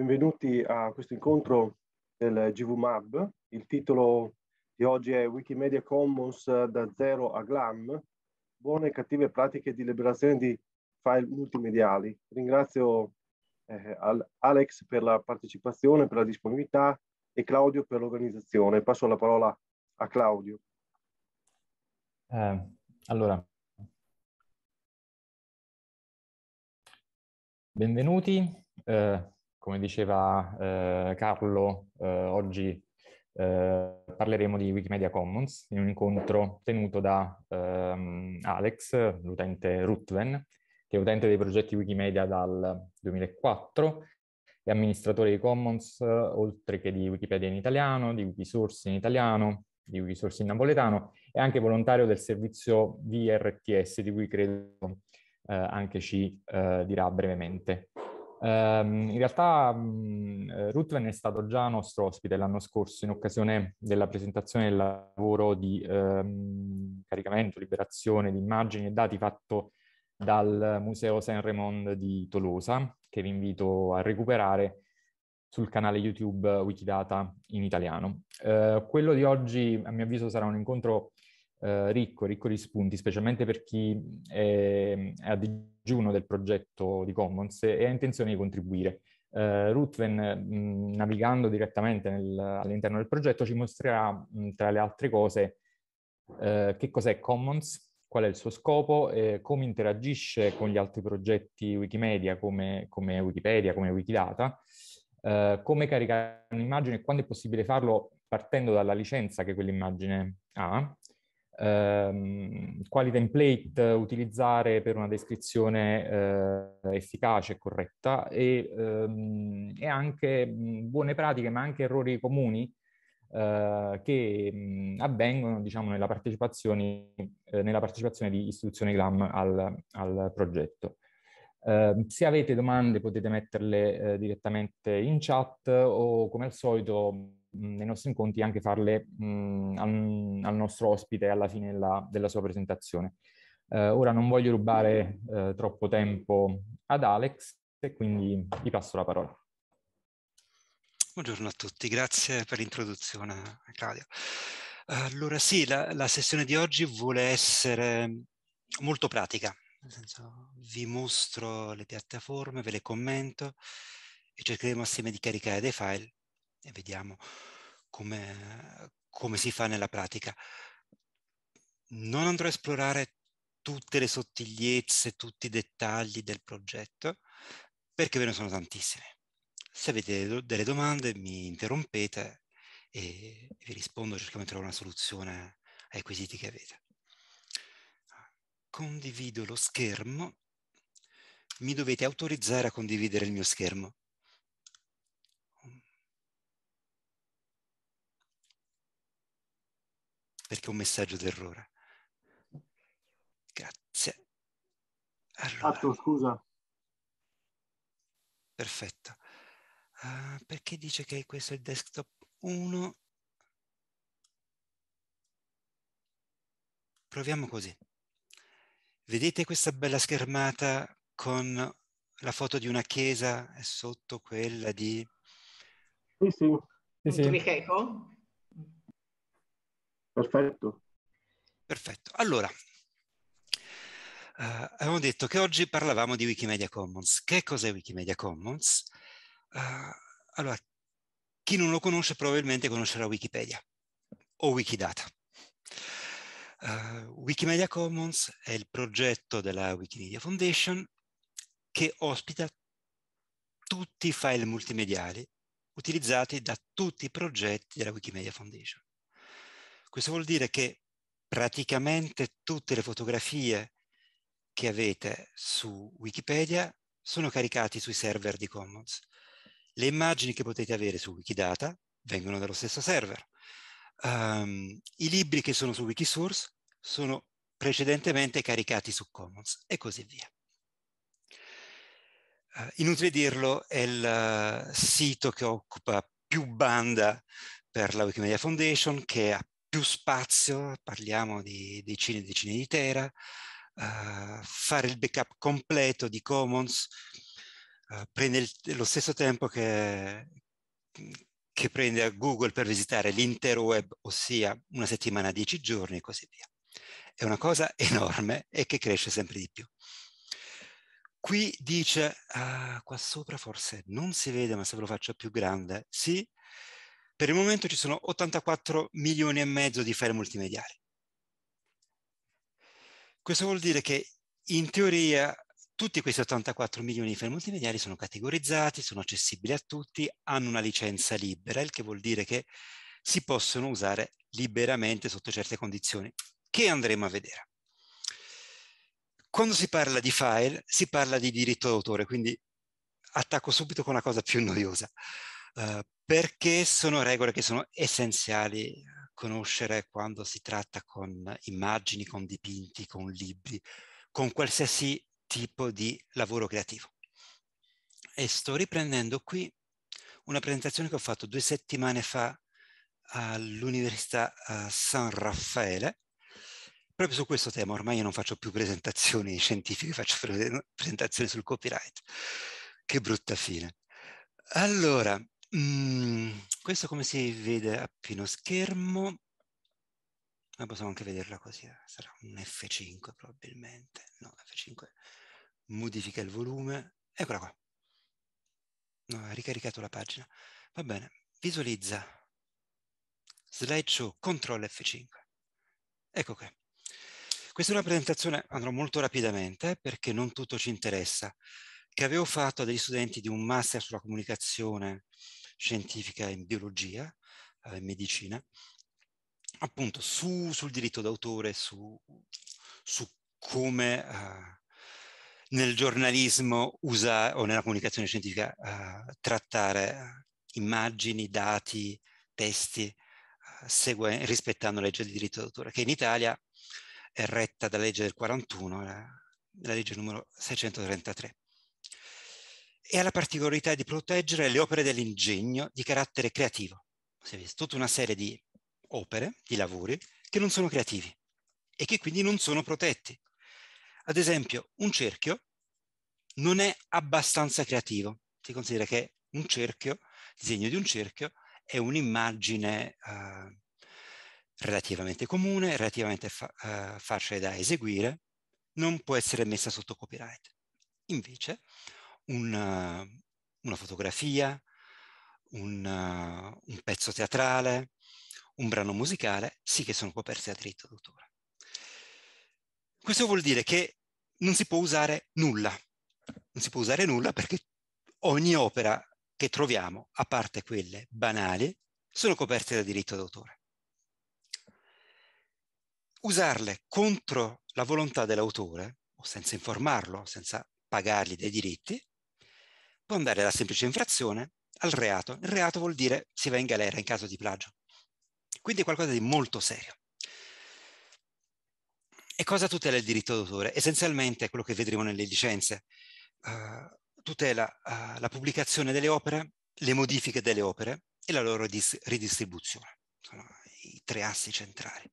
Benvenuti a questo incontro del GVMAB. Il titolo di oggi è Wikimedia Commons da zero a GLAM, buone e cattive pratiche di liberazione di file multimediali. Ringrazio eh, Alex per la partecipazione, per la disponibilità e Claudio per l'organizzazione. Passo la parola a Claudio. Eh, allora, benvenuti. Eh, come diceva eh, Carlo, eh, oggi eh, parleremo di Wikimedia Commons in un incontro tenuto da ehm, Alex, l'utente Rutven, che è utente dei progetti Wikimedia dal 2004 e amministratore di Commons, eh, oltre che di Wikipedia in italiano, di Wikisource in italiano, di Wikisource in napoletano, e anche volontario del servizio VRTS, di cui credo eh, anche ci eh, dirà brevemente. Ehm, in realtà mh, mhmm, eh, Ruthven è stato già nostro ospite l'anno scorso in occasione della presentazione del lavoro di ehm, caricamento, liberazione di immagini e dati fatto dal Museo Saint Raymond di Tolosa, che vi invito a recuperare sul canale YouTube Wikidata in italiano. Eh, quello di oggi, a mio avviso, sarà un incontro eh, ricco, ricco di spunti, specialmente per chi ehm, è, è a digiuno del progetto di Commons e ha intenzione di contribuire. Uh, eh, Ruthven, mh, navigando direttamente nel, all'interno del progetto, ci mostrerà, mh, tra le altre cose, uh, che cos'è Commons, qual è il suo scopo, eh, come interagisce con gli altri progetti Wikimedia come, come Wikipedia, come Wikidata, uh, come caricare un'immagine e quando è possibile farlo partendo dalla licenza che quell'immagine ha ehm, quali template utilizzare per una descrizione eh, efficace e corretta e, ehm, e anche mh, buone pratiche ma anche errori comuni eh, che mh, avvengono diciamo, nella, partecipazione, eh, nella partecipazione di istituzioni GLAM al, al progetto. Uh, se avete domande potete metterle uh, direttamente in chat o come al solito nei nostri incontri anche farle mh, al, al, nostro ospite alla fine della, della sua presentazione. Eh, ora non voglio rubare eh, troppo tempo ad Alex e quindi gli passo la parola. Buongiorno a tutti, grazie per l'introduzione Claudio. Allora sì, la, la sessione di oggi vuole essere molto pratica, nel senso vi mostro le piattaforme, ve le commento e cercheremo assieme di caricare dei file e vediamo come, come si fa nella pratica. Non andrò a esplorare tutte le sottigliezze, tutti i dettagli del progetto, perché ve ne sono tantissime. Se avete delle domande mi interrompete e vi rispondo, cerchiamo di trovare una soluzione ai quesiti che avete. Condivido lo schermo. Mi dovete autorizzare a condividere il mio schermo. perché è un messaggio d'errore. Grazie. Allora, Fatto, scusa. Perfetto. Uh, perché dice che questo è il desktop 1? Proviamo così. Vedete questa bella schermata con la foto di una chiesa e sotto quella di... Sì, sì. sì, sì. Perfetto. Perfetto. Allora, Uh, avevamo detto che oggi parlavamo di Wikimedia Commons. Che cos'è Wikimedia Commons? Uh, allora, chi non lo conosce probabilmente conoscerà Wikipedia o Wikidata. Uh, Wikimedia Commons è il progetto della Wikimedia Foundation che ospita tutti i file multimediali utilizzati da tutti i progetti della Wikimedia Foundation. Questo vuol dire che praticamente tutte le fotografie che avete su Wikipedia sono caricate sui server di Commons. Le immagini che potete avere su Wikidata vengono dallo stesso server. Um, I libri che sono su Wikisource sono precedentemente caricati su Commons e così via. Uh, inutile dirlo, è il uh, sito che occupa più banda per la Wikimedia Foundation che ha più spazio, parliamo di decine e decine di tera, uh, fare il backup completo di Commons uh, prende il, lo stesso tempo che, che prende a Google per visitare l'intero web, ossia una settimana, dieci giorni e così via. È una cosa enorme e che cresce sempre di più. Qui dice, uh, qua sopra forse non si vede, ma se ve lo faccio più grande, sì, per il momento ci sono 84 milioni e mezzo di file multimediali. Questo vuol dire che in teoria tutti questi 84 milioni di file multimediali sono categorizzati, sono accessibili a tutti, hanno una licenza libera, il che vuol dire che si possono usare liberamente sotto certe condizioni, che andremo a vedere. Quando si parla di file, si parla di diritto d'autore, quindi attacco subito con la cosa più noiosa. Uh, perché sono regole che sono essenziali eh, conoscere quando si tratta con immagini, con dipinti, con libri, con qualsiasi tipo di lavoro creativo. E sto riprendendo qui una presentazione che ho fatto due settimane fa all'Università eh, San Raffaele, proprio su questo tema. Ormai io non faccio più presentazioni scientifiche, faccio presentazioni sul copyright. Che brutta fine. Allora, Mm, questo come si vede a pieno schermo? Ma possiamo anche vederla così, eh. sarà un F5 probabilmente. No, F5 modifica il volume. Eccola qua. No, ha ricaricato la pagina. Va bene, visualizza. Slideshow, CTRL F5. Ecco qui. Questa è una presentazione, andrò molto rapidamente eh, perché non tutto ci interessa che avevo fatto a degli studenti di un master sulla comunicazione scientifica in biologia, eh, in medicina, appunto su, sul diritto d'autore, su, su, come eh, nel giornalismo usa, o nella comunicazione scientifica eh, trattare eh, immagini, dati, testi, eh, segue, rispettando la legge di diritto d'autore, che in Italia è retta dalla legge del 41, la, la legge numero 633 e ha la particolarità di proteggere le opere dell'ingegno di carattere creativo. Si è visto tutta una serie di opere, di lavori, che non sono creativi e che quindi non sono protetti. Ad esempio, un cerchio non è abbastanza creativo. Si considera che un cerchio, il disegno di un cerchio, è un'immagine eh, relativamente comune, relativamente fa, eh, facile da eseguire, non può essere messa sotto copyright. Invece, una, una fotografia, una, un pezzo teatrale, un brano musicale, sì che sono coperti da diritto d'autore. Questo vuol dire che non si può usare nulla, non si può usare nulla perché ogni opera che troviamo, a parte quelle banali, sono coperte da diritto d'autore. Usarle contro la volontà dell'autore, o senza informarlo, senza pagargli dei diritti, può andare dalla semplice infrazione al reato. Il reato vuol dire si va in galera in caso di plagio. Quindi è qualcosa di molto serio. E cosa tutela il diritto d'autore? Essenzialmente è quello che vedremo nelle licenze. Uh, tutela uh, la pubblicazione delle opere, le modifiche delle opere e la loro ridistribuzione. Sono i tre assi centrali.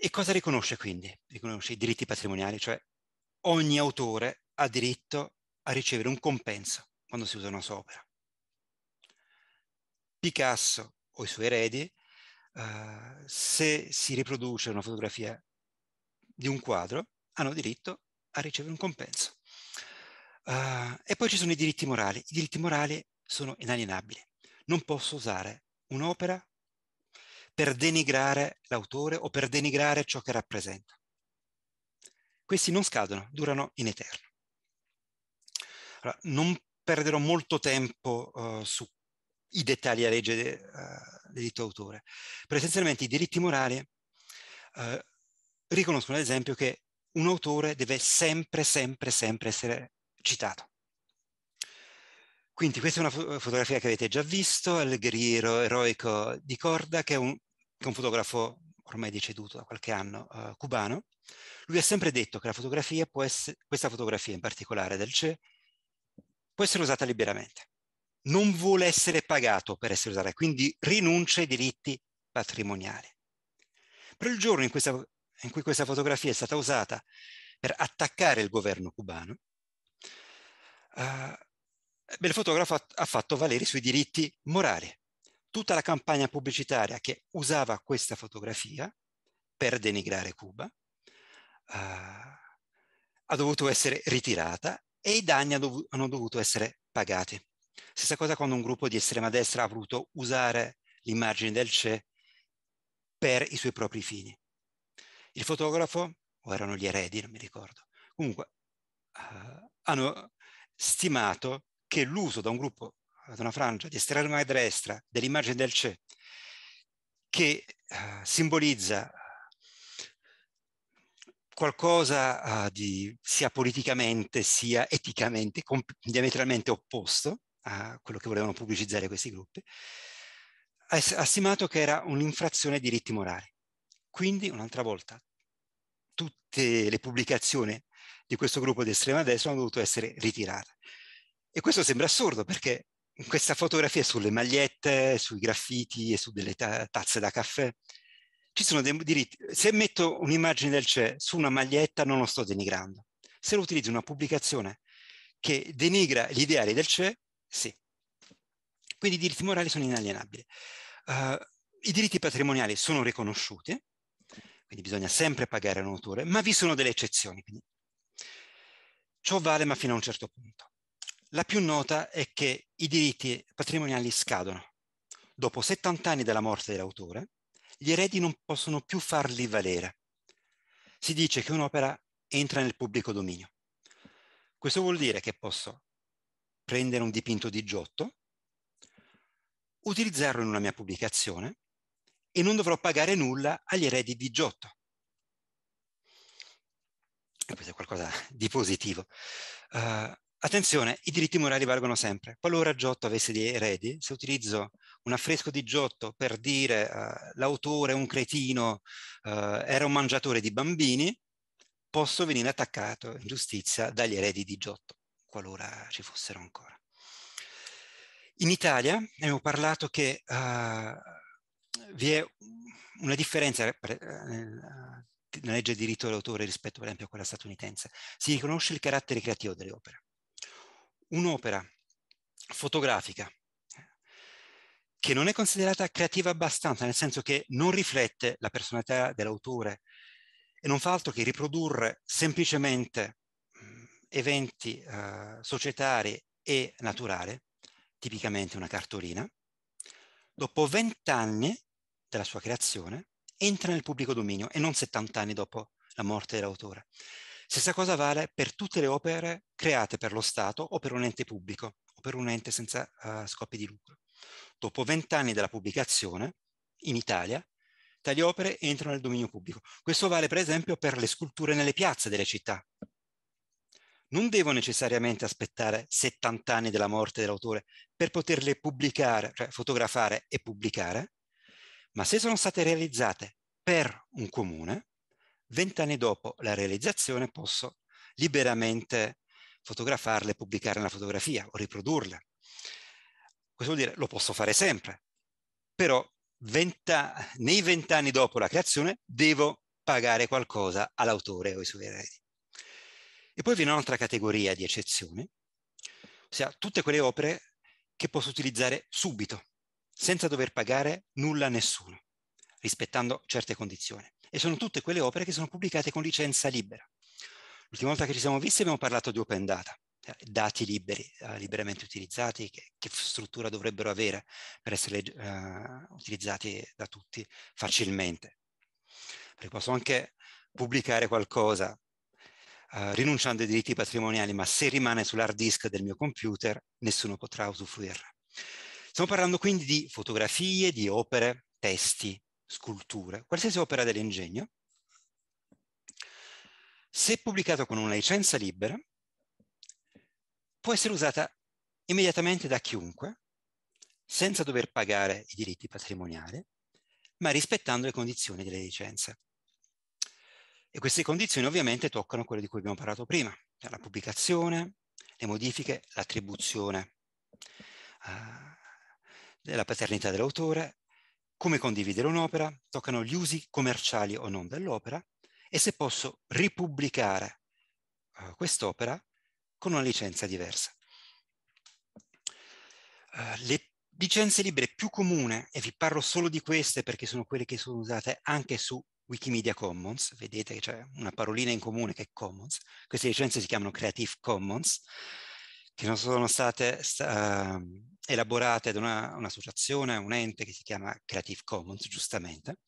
E cosa riconosce quindi? Riconosce i diritti patrimoniali, cioè ogni autore ha diritto a ricevere un compenso quando si usa una sua opera. Picasso o i suoi eredi, eh, se si riproduce una fotografia di un quadro, hanno diritto a ricevere un compenso. Uh, e poi ci sono i diritti morali. I diritti morali sono inalienabili. Non posso usare un'opera per denigrare l'autore o per denigrare ciò che rappresenta. Questi non scadono, durano in eterno. Allora, non perderò molto tempo uh, eh, sui dettagli della legge de, uh, diritto d'autore, però essenzialmente i diritti morali uh, riconoscono ad esempio che un autore deve sempre, sempre, sempre essere citato. Quindi questa è una fo fotografia che avete già visto, il guerriero eroico di Corda, che è un, che è un fotografo ormai deceduto da qualche anno, uh, cubano. Lui ha sempre detto che la fotografia può essere, questa fotografia in particolare del CE, può essere usata liberamente. Non vuole essere pagato per essere usata, quindi rinuncia ai diritti patrimoniali. Per il giorno in, questa, in cui questa fotografia è stata usata per attaccare il governo cubano, eh, il fotografo ha, ha fatto valere i suoi diritti morali. Tutta la campagna pubblicitaria che usava questa fotografia per denigrare Cuba eh, ha dovuto essere ritirata e i danni hanno dovuto essere pagati. Stessa cosa quando un gruppo di estrema destra ha voluto usare l'immagine del CE per i suoi propri fini. Il fotografo, o erano gli eredi, non mi ricordo, comunque uh, hanno stimato che l'uso da un gruppo, da una frangia di estrema destra dell'immagine del CE che uh, simbolizza qualcosa uh, di sia politicamente sia eticamente diametralmente opposto a quello che volevano pubblicizzare questi gruppi, ha, stimato che era un'infrazione ai diritti morali. Quindi, un'altra volta, tutte le pubblicazioni di questo gruppo di estrema destra hanno dovuto essere ritirate. E questo sembra assurdo perché questa fotografia sulle magliette, sui graffiti e su delle ta tazze da caffè ci sono dei diritti. Se metto un'immagine del CE su una maglietta non lo sto denigrando. Se lo utilizzo in una pubblicazione che denigra gli ideali del CE, sì. Quindi i diritti morali sono inalienabili. Uh, I diritti patrimoniali sono riconosciuti, quindi bisogna sempre pagare un autore, ma vi sono delle eccezioni. Quindi. Ciò vale ma fino a un certo punto. La più nota è che i diritti patrimoniali scadono dopo 70 anni dalla morte dell'autore, gli eredi non possono più farli valere. Si dice che un'opera entra nel pubblico dominio. Questo vuol dire che posso prendere un dipinto di Giotto, utilizzarlo in una mia pubblicazione e non dovrò pagare nulla agli eredi di Giotto. E questo è qualcosa di positivo. Uh, Attenzione, i diritti morali valgono sempre. Qualora Giotto avesse dei eredi, se utilizzo un affresco di Giotto per dire uh, l'autore è un cretino, uh, era un mangiatore di bambini, posso venire attaccato in giustizia dagli eredi di Giotto, qualora ci fossero ancora. In Italia abbiamo parlato che uh, vi è una differenza nella legge di diritto dell'autore rispetto per esempio a quella statunitense. Si riconosce il carattere creativo delle opere un'opera fotografica che non è considerata creativa abbastanza, nel senso che non riflette la personalità dell'autore e non fa altro che riprodurre semplicemente mm, eventi eh, societari e naturali, tipicamente una cartolina, dopo vent'anni della sua creazione entra nel pubblico dominio e non 70 anni dopo la morte dell'autore. Stessa cosa vale per tutte le opere create per lo Stato o per un ente pubblico o per un ente senza uh, scopi di lucro. Dopo vent'anni dalla pubblicazione, in Italia, tali opere entrano nel dominio pubblico. Questo vale per esempio per le sculture nelle piazze delle città. Non devo necessariamente aspettare 70 anni dalla morte dell'autore per poterle pubblicare, cioè fotografare e pubblicare, ma se sono state realizzate per un comune, Vent'anni dopo la realizzazione posso liberamente fotografarle, pubblicare una fotografia o riprodurla. Questo vuol dire lo posso fare sempre, però 20, nei vent'anni dopo la creazione devo pagare qualcosa all'autore o ai suoi eredi. E poi viene un'altra categoria di eccezioni, ossia tutte quelle opere che posso utilizzare subito, senza dover pagare nulla a nessuno, rispettando certe condizioni e sono tutte quelle opere che sono pubblicate con licenza libera. L'ultima volta che ci siamo visti abbiamo parlato di open data, cioè dati liberi, uh, liberamente utilizzati, che, che, struttura dovrebbero avere per essere uh, utilizzati da tutti facilmente. Perché posso anche pubblicare qualcosa uh, rinunciando ai diritti patrimoniali, ma se rimane sull'hard disk del mio computer nessuno potrà usufruirne. Stiamo parlando quindi di fotografie, di opere, testi, sculture, qualsiasi opera dell'ingegno, se pubblicato con una licenza libera, può essere usata immediatamente da chiunque, senza dover pagare i diritti patrimoniali, ma rispettando le condizioni delle licenze. E queste condizioni ovviamente toccano quelle di cui abbiamo parlato prima, cioè la pubblicazione, le modifiche, l'attribuzione uh, della paternità dell'autore, come condividere un'opera, toccano gli usi commerciali o non dell'opera e se posso ripubblicare uh, quest'opera con una licenza diversa. Uh, le licenze libere più comune, e vi parlo solo di queste perché sono quelle che sono usate anche su Wikimedia Commons, vedete che c'è una parolina in comune che è Commons, queste licenze si chiamano Creative Commons, che non sono state uh, elaborate da una, un'associazione, un ente che si chiama Creative Commons, giustamente,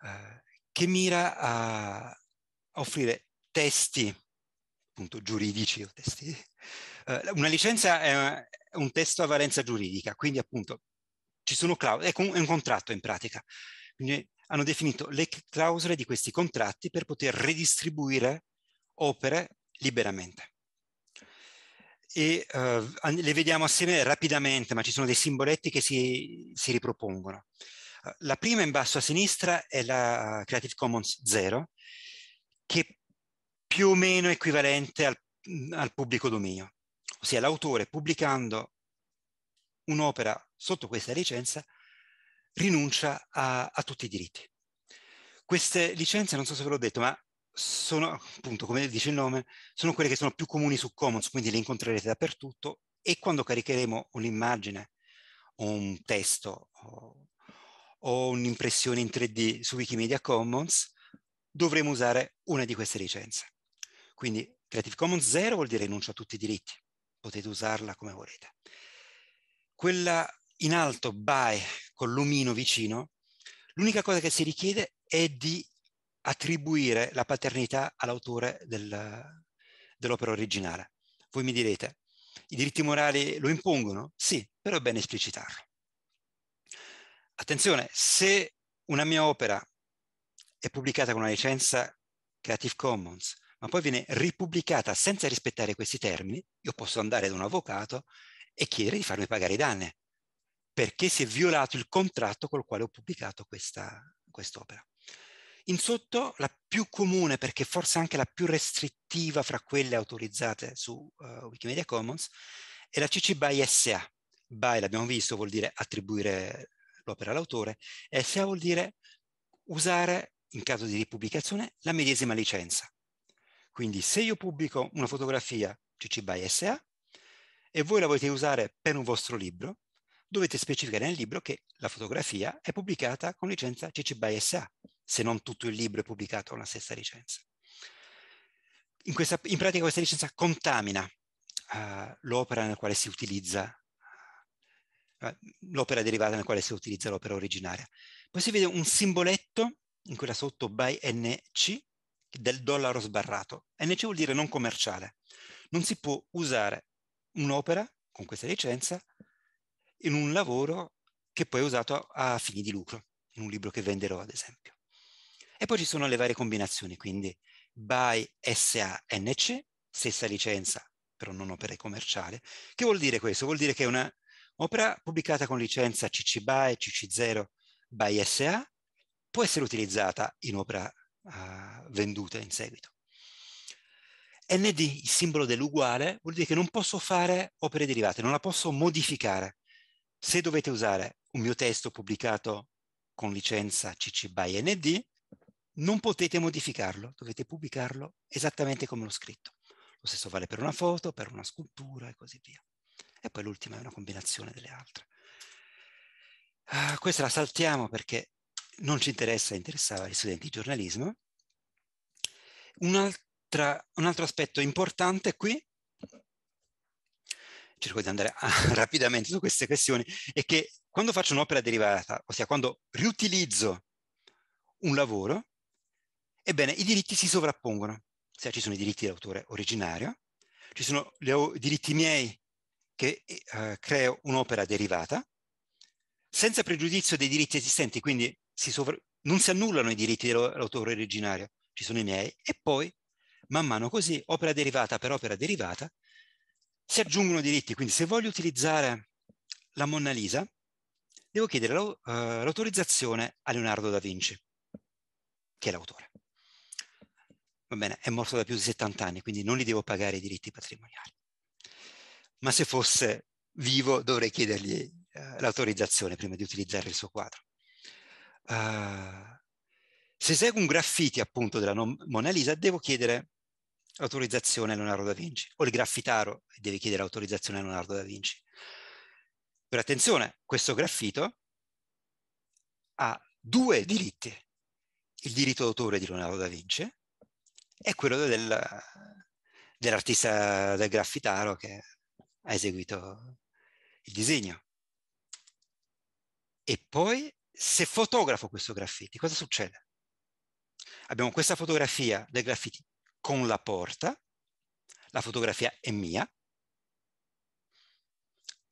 uh, che mira a, offrire testi appunto giuridici o testi. Uh, una licenza è un testo a valenza giuridica, quindi appunto ci sono clausole, è, un contratto in pratica. Quindi hanno definito le clausole di questi contratti per poter redistribuire opere liberamente e uh, le vediamo assieme rapidamente, ma ci sono dei simboletti che si, si ripropongono. Eh, la prima in basso a sinistra è la Creative Commons 0, che più o meno è equivalente al, mm, al pubblico dominio, ossia l'autore pubblicando un'opera sotto questa licenza rinuncia a, a tutti i diritti. Queste licenze, non so se ve l'ho detto, ma sono, appunto, come dice il nome, sono quelle che sono più comuni su Commons, quindi le incontrerete dappertutto e quando caricheremo un'immagine o un testo o, o un'impressione in 3D su Wikimedia Commons, dovremo usare una di queste licenze. Quindi Creative Commons 0 vuol dire rinuncio a tutti i diritti, potete usarla come volete. Quella in alto, by, con l'omino vicino, l'unica cosa che si richiede è di attribuire la paternità all'autore del, dell'opera originale. Voi mi direte, i diritti morali lo impongono? Sì, però è bene esplicitarlo. Attenzione, se una mia opera è pubblicata con una licenza Creative Commons, ma poi viene ripubblicata senza rispettare questi termini, io posso andare da un avvocato e chiedere di farmi pagare i danni, perché si è violato il contratto col quale ho pubblicato questa, quest'opera. In sotto la più comune, perché forse anche la più restrittiva fra quelle autorizzate su uh, Wikimedia Commons, è la CC BY SA. BY, l'abbiamo visto, vuol dire attribuire l'opera all'autore, SA vuol dire usare, in caso di ripubblicazione, la medesima licenza. Quindi se io pubblico una fotografia CC BY SA e voi la volete usare per un vostro libro, dovete specificare nel libro che la fotografia è pubblicata con licenza CC BY SA, se non tutto il libro è pubblicato con la stessa licenza. In, questa, in pratica questa licenza contamina uh, l'opera nella quale si utilizza eh, l'opera derivata nella quale si utilizza l'opera originaria. Poi si vede un simboletto in quella sotto by NC del dollaro sbarrato. NC vuol dire non commerciale. Non si può usare un'opera con questa licenza in un lavoro che poi è usato a, a fini di lucro, in un libro che venderò ad esempio. E poi ci sono le varie combinazioni, quindi by SANC, stessa licenza, però non opera commerciale. Che vuol dire questo? Vuol dire che è un'opera pubblicata con licenza CC BY, CC0 by SA può essere utilizzata in opera uh, venduta in seguito. ND, il simbolo dell'uguale, vuol dire che non posso fare opere derivate, non la posso modificare. Se dovete usare un mio testo pubblicato con licenza CC BY ND, non potete modificarlo, dovete pubblicarlo esattamente come l'ho scritto. Lo stesso vale per una foto, per una scultura e così via. E poi l'ultima è una combinazione delle altre. Uh, questa la saltiamo perché non ci interessa, interessava gli studenti di giornalismo. Un, un altro aspetto importante qui cerco di andare a, rapidamente su queste questioni, è che quando faccio un'opera derivata, ossia quando riutilizzo un lavoro, ebbene i diritti si sovrappongono. Ossia ci sono i diritti d'autore originario, ci sono i diritti miei che eh, creo un'opera derivata, senza pregiudizio dei diritti esistenti, quindi si sovra... non si annullano i diritti dell'autore originario, ci sono i miei, e poi, man mano così, opera derivata per opera derivata, si aggiungono diritti, quindi se voglio utilizzare la Mona Lisa, devo chiedere eh, l'autorizzazione a Leonardo da Vinci, che è l'autore. Va bene, è morto da più di 70 anni, quindi non gli devo pagare i diritti patrimoniali. Ma se fosse vivo dovrei chiedergli eh, l'autorizzazione prima di utilizzare il suo quadro. Uh, se eseguo un graffiti appunto della Mona Lisa, devo chiedere autorizzazione a Leonardo da Vinci, o il graffitaro deve chiedere autorizzazione a Leonardo da Vinci. Però attenzione, questo graffito ha due diritti, il diritto d'autore di Leonardo da Vinci e quello del, dell'artista del graffitaro che ha eseguito il disegno. E poi, se fotografo questo graffiti, cosa succede? Abbiamo questa fotografia del graffiti con la porta, la fotografia è mia,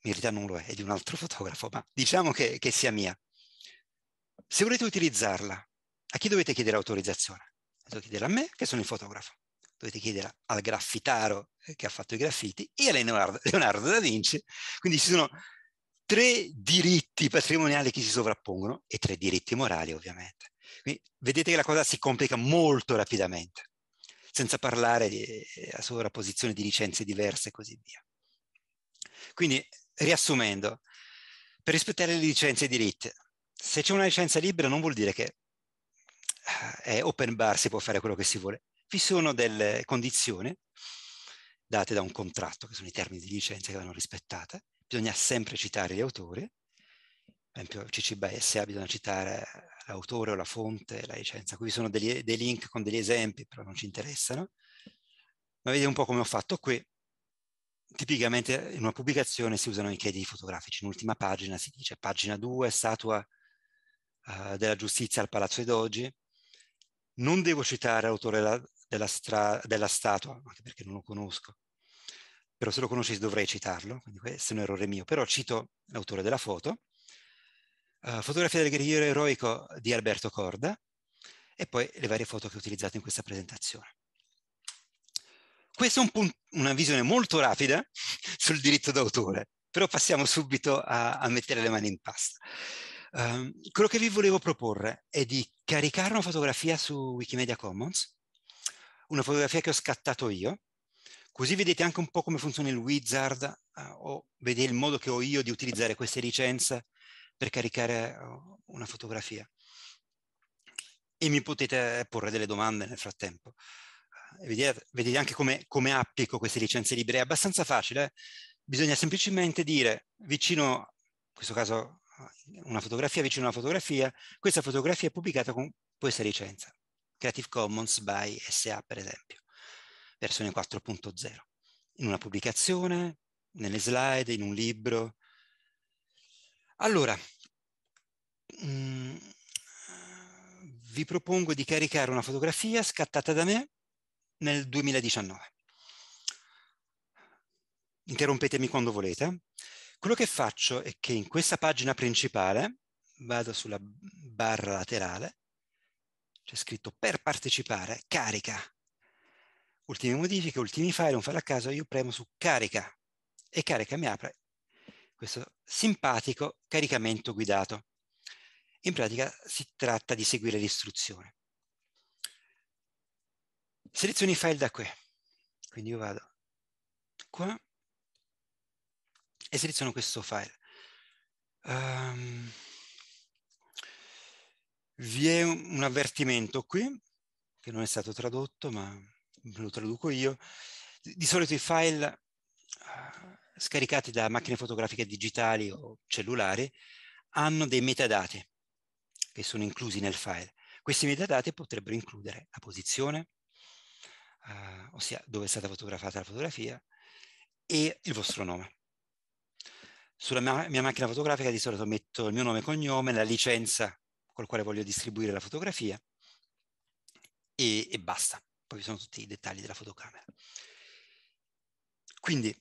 in realtà non lo è, è di un altro fotografo, ma diciamo che, che sia mia. Se volete utilizzarla, a chi dovete chiedere autorizzazione? Dovete chiedere a me, che sono il fotografo. Dovete chiedere al graffitaro eh, che ha fatto i graffiti e a Leonardo, Leonardo da Vinci. Quindi ci sono tre diritti patrimoniali che si sovrappongono e tre diritti morali, ovviamente. Quindi vedete che la cosa si complica molto rapidamente senza parlare di eh, a sovrapposizione di licenze diverse e così via. Quindi, riassumendo, per rispettare le licenze di diritti, se c'è una licenza libera non vuol dire che eh, è open bar, si può fare quello che si vuole. Vi sono delle condizioni date da un contratto, che sono i termini di licenza che vanno rispettate, bisogna sempre citare gli autori, esempio CCBS bisogna citare l'autore o la fonte, la licenza. Qui sono degli, dei link con degli esempi, però non ci interessano. Ma vedete un po' come ho fatto qui. Tipicamente in una pubblicazione si usano i chiedi fotografici. In ultima pagina si dice pagina 2, statua uh, della giustizia al Palazzo di Dogi. Non devo citare l'autore della, della, della statua, anche perché non lo conosco però se lo conoscessi dovrei citarlo, quindi questo è un errore mio, però cito l'autore della foto eh, fotografia del guerriero eroico di Alberto Corda e poi le varie foto che ho utilizzato in questa presentazione. Questa è un una visione molto rapida sul diritto d'autore, però passiamo subito a, a, mettere le mani in pasta. Um, quello che vi volevo proporre è di caricare una fotografia su Wikimedia Commons, una fotografia che ho scattato io, così vedete anche un po' come funziona il wizard uh, o vedete il modo che ho io di utilizzare queste licenze per caricare eh, una fotografia. E mi potete porre delle domande nel frattempo. Vedete, eh, vedete eh, anche come, come applico queste licenze libere. È abbastanza facile, bisogna semplicemente dire vicino, in questo caso una fotografia vicino a una fotografia, questa fotografia è pubblicata con questa licenza, Creative Commons by SA per esempio, versione 4.0, in una pubblicazione, nelle slide, in un libro, allora, mh, mm, vi propongo di caricare una fotografia scattata da me nel 2019. Interrompetemi quando volete. Quello che faccio è che in questa pagina principale vado sulla barra laterale, c'è scritto per partecipare, carica. Ultime modifiche, ultimi file, non file a caso, io premo su carica e carica mi apre questo simpatico caricamento guidato. In pratica si tratta di seguire l'istruzione. Selezioni i file da qui, quindi io vado qua e seleziono questo file. Um, vi è un avvertimento qui, che non è stato tradotto, ma lo traduco io. Di solito i file eh, scaricati da macchine fotografiche digitali o cellulari, hanno dei metadati che sono inclusi nel file. Questi metadati potrebbero includere la posizione, eh, ossia dove è stata fotografata la fotografia, e il vostro nome. Sulla mia, macchina fotografica di solito metto il mio nome e cognome, la licenza col quale voglio distribuire la fotografia e, e basta. Poi ci sono tutti i dettagli della fotocamera. Quindi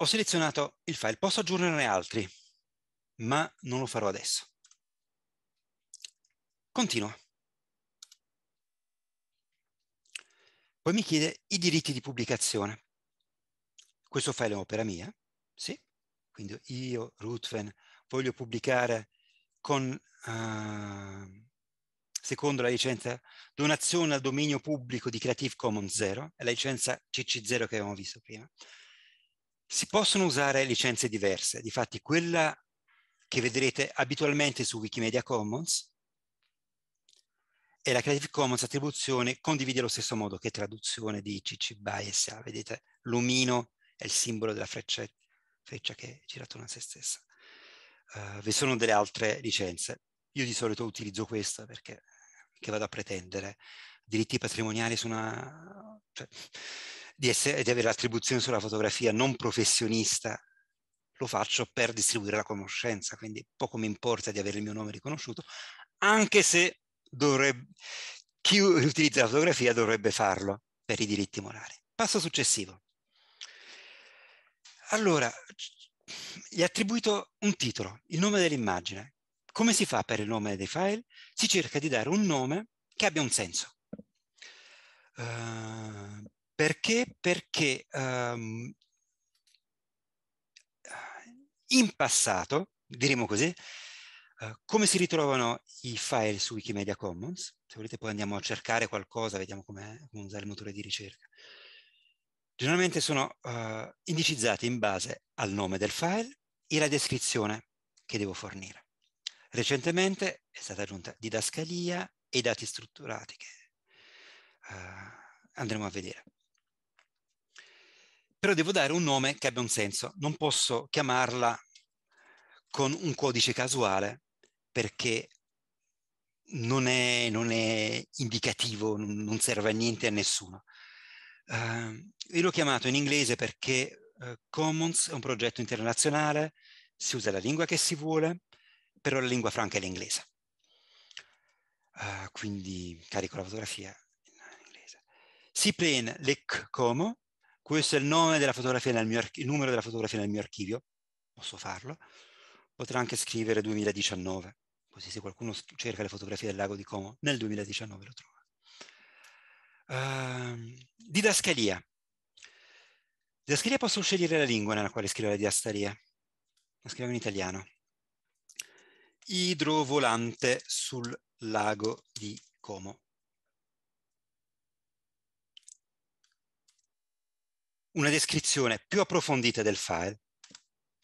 ho selezionato il file, posso aggiungerne altri, ma non lo farò adesso. Continua. Poi mi chiede i diritti di pubblicazione. Questo file è opera mia, sì. Quindi io, Ruthven, voglio pubblicare con, uh, secondo la licenza donazione al dominio pubblico di Creative Commons 0, è la licenza CC0 che abbiamo visto prima. Si possono usare licenze diverse, difatti quella che vedrete abitualmente su Wikimedia Commons e la Creative Commons attribuzione condivide allo stesso modo che traduzione di CC BY SA. Vedete, l'omino è il simbolo della freccia, freccia che gira attorno a se stessa. Uh, vi sono delle altre licenze. Io di solito utilizzo questa perché che vado a pretendere diritti patrimoniali su una... Cioè, di, essere, di avere l'attribuzione sulla fotografia non professionista lo faccio per distribuire la conoscenza, quindi poco mi importa di avere il mio nome riconosciuto, anche se dovrebbe, chi utilizza la fotografia dovrebbe farlo per i diritti morali. Passo successivo. Allora, gli è attribuito un titolo, il nome dell'immagine. Come si fa per il nome dei file? Si cerca di dare un nome che abbia un senso. Uh, perché? Perché um, in passato, diremo così, uh, come si ritrovano i file su Wikimedia Commons? Se volete poi andiamo a cercare qualcosa, vediamo come usare il motore di ricerca. Generalmente sono uh, indicizzati in base al nome del file e alla descrizione che devo fornire. Recentemente è stata aggiunta didascalia e dati strutturati che uh, andremo a vedere però devo dare un nome che abbia un senso. Non posso chiamarla con un codice casuale perché non è, non è indicativo, non serve a niente a nessuno. Uh, ehm, io l'ho chiamato in inglese perché uh, Commons è un progetto internazionale, si usa la lingua che si vuole, però la lingua franca è l'inglese. Uh, quindi carico la fotografia in inglese. Si prend lec como, questo è il, nome della fotografia nel mio il numero della fotografia nel mio archivio, posso farlo, potrà anche scrivere 2019, così se qualcuno cerca le fotografie del lago di Como nel 2019 lo trova. Uh, didascalia. Didascalia posso scegliere la lingua nella quale scrivere la didascalia. La scrivo in italiano. Idrovolante sul lago di Como. una descrizione più approfondita del file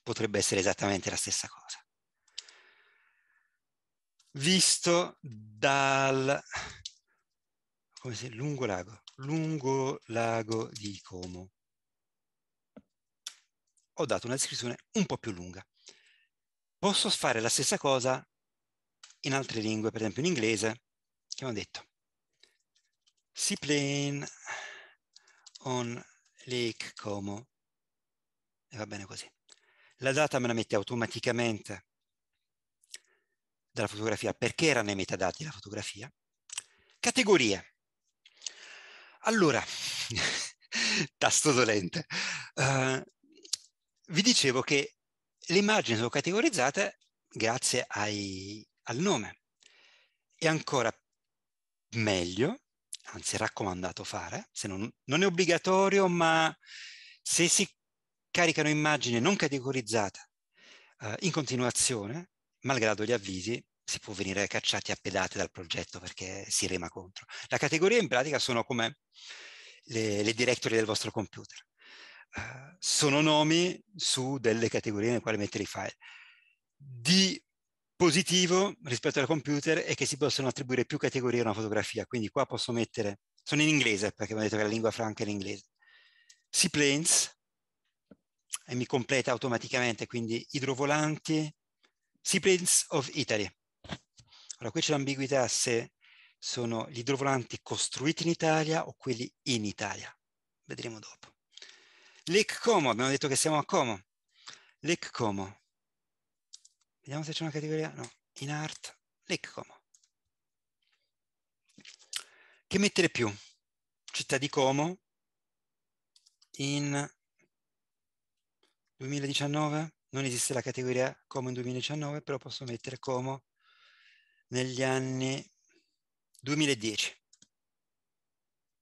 potrebbe essere esattamente la stessa cosa. Visto dal come se, lungo lago, lungo lago di Como, ho dato una descrizione un po' più lunga. Posso fare la stessa cosa in altre lingue, per esempio in inglese, che ho detto seaplane on leak como e va bene così. La data me la mette automaticamente dalla fotografia perché era nei metadati la fotografia. Categorie. Allora, tasto dolente, uh, vi dicevo che le immagini sono categorizzate grazie ai, al nome e ancora meglio anzi raccomandato fare, non, non è obbligatorio, ma se si caricano immagini non categorizzate eh, in continuazione, malgrado gli avvisi, si può venire cacciati a pedate dal progetto perché si rema contro. La categoria in pratica sono come le, le directory del vostro computer. Uh, sono nomi su delle categorie nelle quali mettere i file. Di positivo rispetto al computer è che si possono attribuire più categorie a una fotografia, quindi qua posso mettere, sono in inglese perché mi ha detto che la lingua franca è l'inglese, seaplanes e mi completa automaticamente, quindi idrovolanti, seaplanes of Italy. Allora qui c'è l'ambiguità se sono gli idrovolanti costruiti in Italia o quelli in Italia, vedremo dopo. Lake Como, abbiamo detto che siamo a Como, Lake Como, Vediamo se c'è una categoria. No, in art, Leccomo. Che mettere più? Città di Como in 2019? Non esiste la categoria Como in 2019, però posso mettere Como negli anni 2010.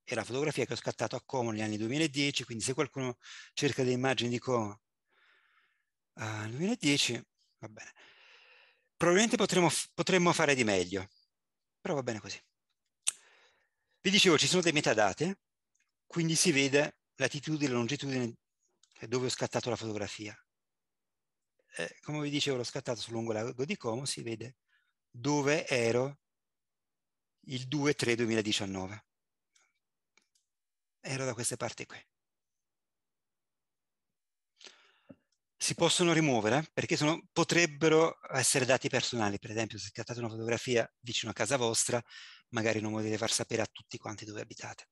È la fotografia che ho scattato a Como negli anni 2010, quindi se qualcuno cerca delle immagini di Como nel uh, 2010, va bene probabilmente potremmo, potremmo fare di meglio, però va bene così. Vi dicevo, ci sono dei metadate, quindi si vede latitudine e longitudine cioè dove ho scattato la fotografia. Eh, come vi dicevo, l'ho scattato sul lungo lago di Como, si vede dove ero il 2-3-2019. Ero da queste parti qui. si possono rimuovere perché sono, potrebbero essere dati personali, per esempio se scattate una fotografia vicino a casa vostra, magari non volete far sapere a tutti quanti dove abitate.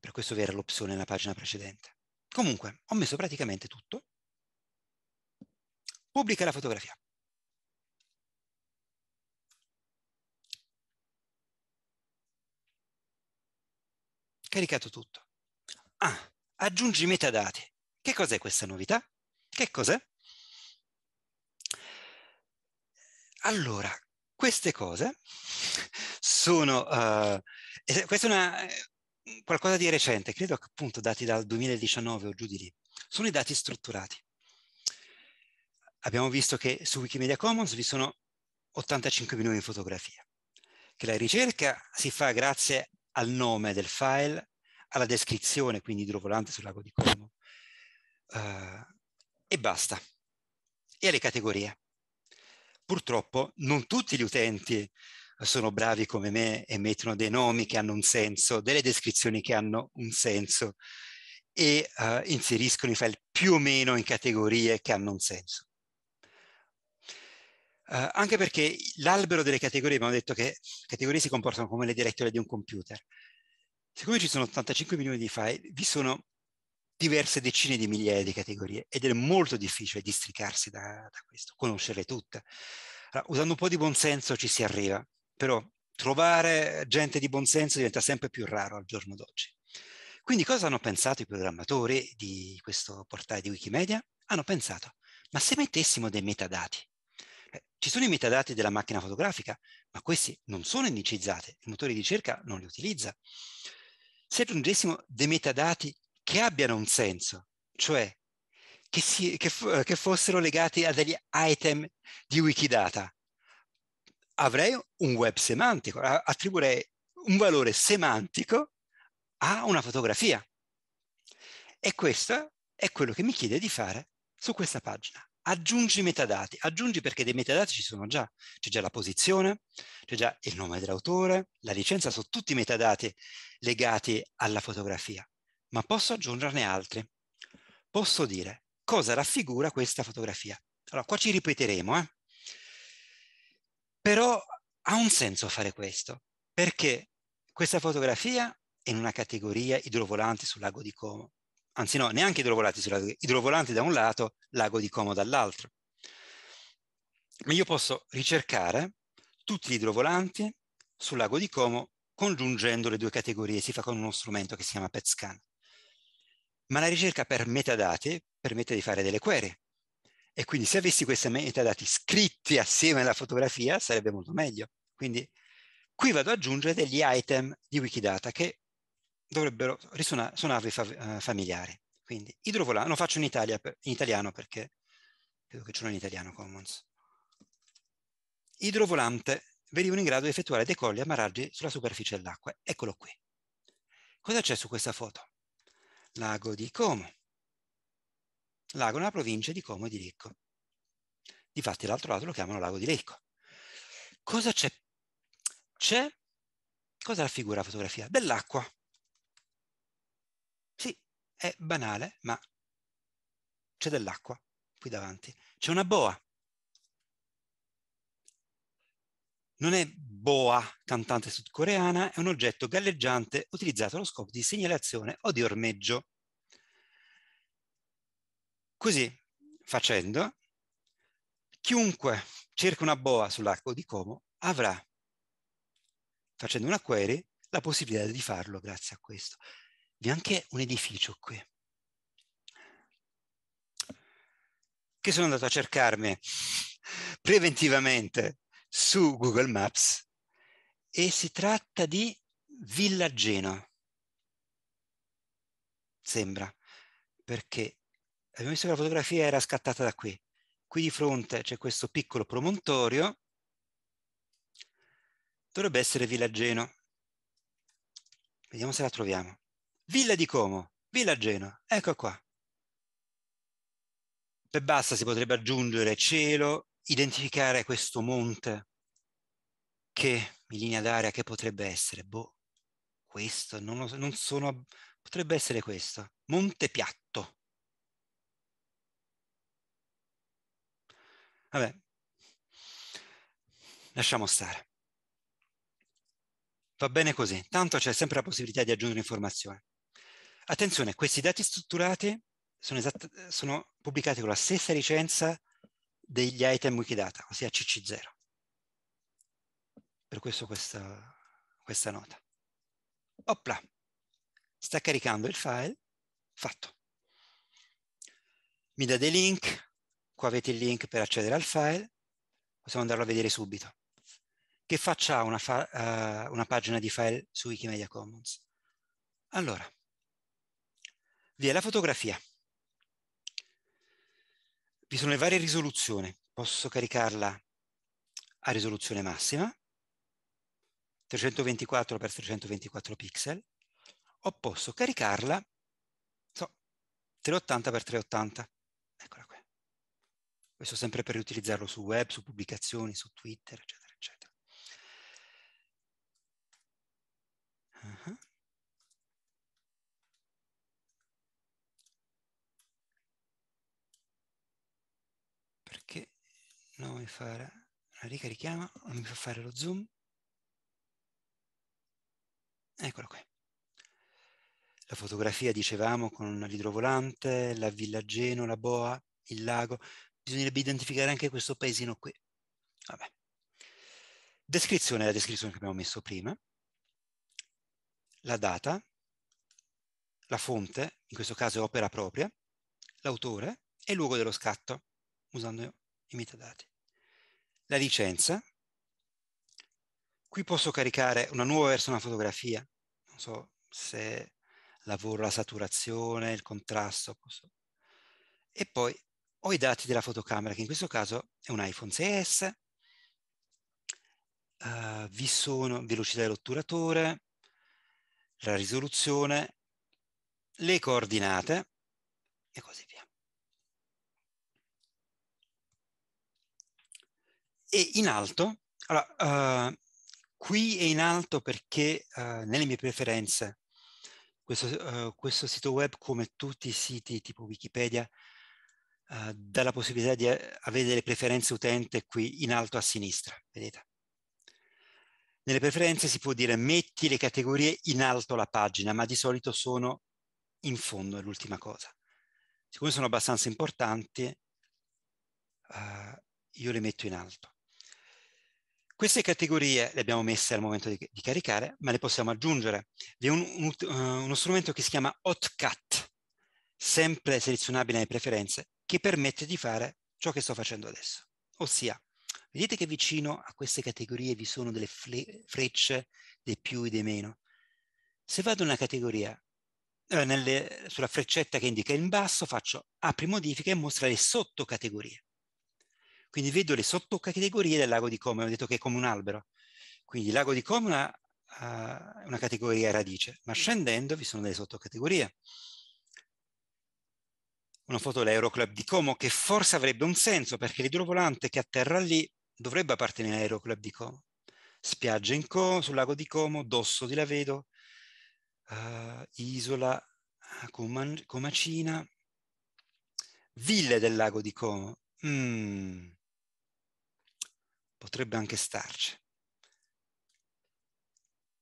Per questo vi era l'opzione nella pagina precedente. Comunque, ho messo praticamente tutto. Pubblica la fotografia. Caricato tutto. Ah, aggiungi metadati. Che cos'è questa novità? Che cos'è? Allora, queste cose sono, uh, questa è una, eh, qualcosa di recente, credo appunto dati dal 2019 o giù di lì, sono i dati strutturati. Abbiamo visto che su Wikimedia Commons vi sono 85 milioni di fotografie, che la ricerca si fa grazie al nome del file, alla descrizione, quindi idrovolante sul lago di Como, uh, e basta, e alle categorie. Purtroppo non tutti gli utenti sono bravi come me e mettono dei nomi che hanno un senso, delle descrizioni che hanno un senso e uh, inseriscono i file più o meno in categorie che hanno un senso. Uh, anche perché l'albero delle categorie, abbiamo detto che categorie si comportano come le direttorie di un computer. Siccome ci sono 85 milioni di file, vi sono diverse decine di migliaia di categorie ed è molto difficile districarsi da, da questo, conoscerle tutte. Allora, usando un po' di buonsenso ci si arriva, però trovare gente di buonsenso diventa sempre più raro al giorno d'oggi. Quindi cosa hanno pensato i programmatori di questo portale di Wikimedia? Hanno pensato, ma se mettessimo dei metadati? Eh, ci sono i metadati della macchina fotografica, ma questi non sono indicizzati, il motore di ricerca non li utilizza. Se aggiungessimo dei metadati che abbiano un senso, cioè che, si, che, che fossero legati a degli item di Wikidata. Avrei un web semantico, attribuirei un valore semantico a una fotografia. E questo è quello che mi chiede di fare su questa pagina. Aggiungi metadati, aggiungi perché dei metadati ci sono già, c'è già la posizione, c'è già il nome dell'autore, la licenza, sono tutti metadati legati alla fotografia ma posso aggiungerne altri. Posso dire cosa raffigura questa fotografia. Allora, qua ci ripeteremo, eh? però ha un senso fare questo, perché questa fotografia è in una categoria idrovolanti sul lago di Como, anzi no, neanche idrovolanti sul lago di Como, idrovolanti da un lato, lago di Como dall'altro. Ma io posso ricercare tutti gli idrovolanti sul lago di Como congiungendo le due categorie, si fa con uno strumento che si chiama PET scan ma la ricerca per metadati permette di fare delle query. E quindi se avessi questi metadati scritti assieme alla fotografia sarebbe molto meglio. Quindi qui vado ad aggiungere degli item di Wikidata che dovrebbero suonarvi fa eh, familiari. Quindi idrovolano, lo faccio in, Italia per, in italiano perché credo che ce l'ho in italiano Commons. Idrovolante, venivano in grado di effettuare decolli e amarraggi sulla superficie dell'acqua. Eccolo qui. Cosa c'è su questa foto? lago di Como. Lago nella provincia di Como e di Lecco. Difatti l'altro lato lo chiamano lago di Lecco. Cosa c'è? C'è, cosa raffigura la fotografia? Dell'acqua. Sì, è banale, ma c'è dell'acqua qui davanti. C'è una boa. non è boa, cantante sudcoreana, è un oggetto galleggiante utilizzato allo scopo di segnalazione o di ormeggio. Così facendo, chiunque cerca una boa sull'arco di Como avrà, facendo una query, la possibilità di farlo grazie a questo. Vi è anche un edificio qui. Che sono andato a cercarmi preventivamente su Google Maps e si tratta di Villageno. Sembra, perché abbiamo visto che la fotografia era scattata da qui. Qui di fronte c'è questo piccolo promontorio, dovrebbe essere Villageno. Vediamo se la troviamo. Villa di Como, Villageno, ecco qua. Per basta, si potrebbe aggiungere cielo, identificare questo monte che in linea d'aria che potrebbe essere? Boh, questo, non, lo, non sono, potrebbe essere questo, monte piatto. Vabbè, lasciamo stare. Va bene così, tanto c'è sempre la possibilità di aggiungere informazioni. Attenzione, questi dati strutturati sono, esatt- sono pubblicati con la stessa licenza degli item Wikidata, ossia CC0. Per questo questa, questa nota. Opla, sta caricando il file, fatto. Mi dà dei link, qua avete il link per accedere al file, possiamo andarlo a vedere subito. Che faccia una, fa uh, una pagina di file su Wikimedia Commons? Allora, vi è la fotografia vi sono le varie risoluzioni. Posso caricarla a risoluzione massima, 324x324 pixel, o posso caricarla so, 380x380. Eccola qui. Questo sempre per riutilizzarlo su web, su pubblicazioni, su Twitter, eccetera. puoi fare una riga richiama, non mi fa fare lo zoom. Eccolo qui. La fotografia, dicevamo, con l'idrovolante, la villageno, la boa, il lago. Bisognerebbe identificare anche questo paesino qui. Vabbè. Descrizione, la descrizione che abbiamo messo prima. La data, la fonte, in questo caso è opera propria, l'autore e il luogo dello scatto, usando i metadati la licenza, qui posso caricare una nuova versione della fotografia, non so se lavoro la saturazione, il contrasto, posso... e poi ho i dati della fotocamera, che in questo caso è un iPhone 6S, uh, eh, vi sono velocità dell'otturatore, la risoluzione, le coordinate e così via. E in alto, allora, uh, qui è in alto perché uh, nelle mie preferenze questo, uh, questo, sito web, come tutti i siti tipo Wikipedia, dà la possibilità di avere delle preferenze utente qui in alto a sinistra, vedete? Nelle preferenze si può dire metti le categorie in alto alla pagina, ma di solito sono in fondo, è l'ultima cosa. Siccome sono abbastanza importanti, io le metto in alto. Queste categorie le abbiamo messe al momento di, di caricare, ma le possiamo aggiungere. Vi è un, un, uh, uno strumento che si chiama HotCut, sempre selezionabile nelle preferenze, che permette di fare ciò che sto facendo adesso. Ossia, vedete che vicino a queste categorie vi sono delle fle, frecce, dei più e dei meno. Se vado nella categoria, eh, nelle, sulla freccetta che indica in basso, faccio apri modifica e mostra le sottocategorie. Quindi vedo le sottocategorie del lago di Como, ho detto che è come un albero. Quindi il lago di Como è una, una categoria radice, ma scendendo vi sono delle sottocategorie. Una foto dell'Aeroclub di Como che forse avrebbe un senso perché l'idrovolante che atterra lì dovrebbe appartenere all'Aeroclub di Como. Spiaggia in Co, sul lago di Como, Dosso di Lavedo, uh, Isola Comacina, ville del lago di Como. Mm potrebbe anche starci.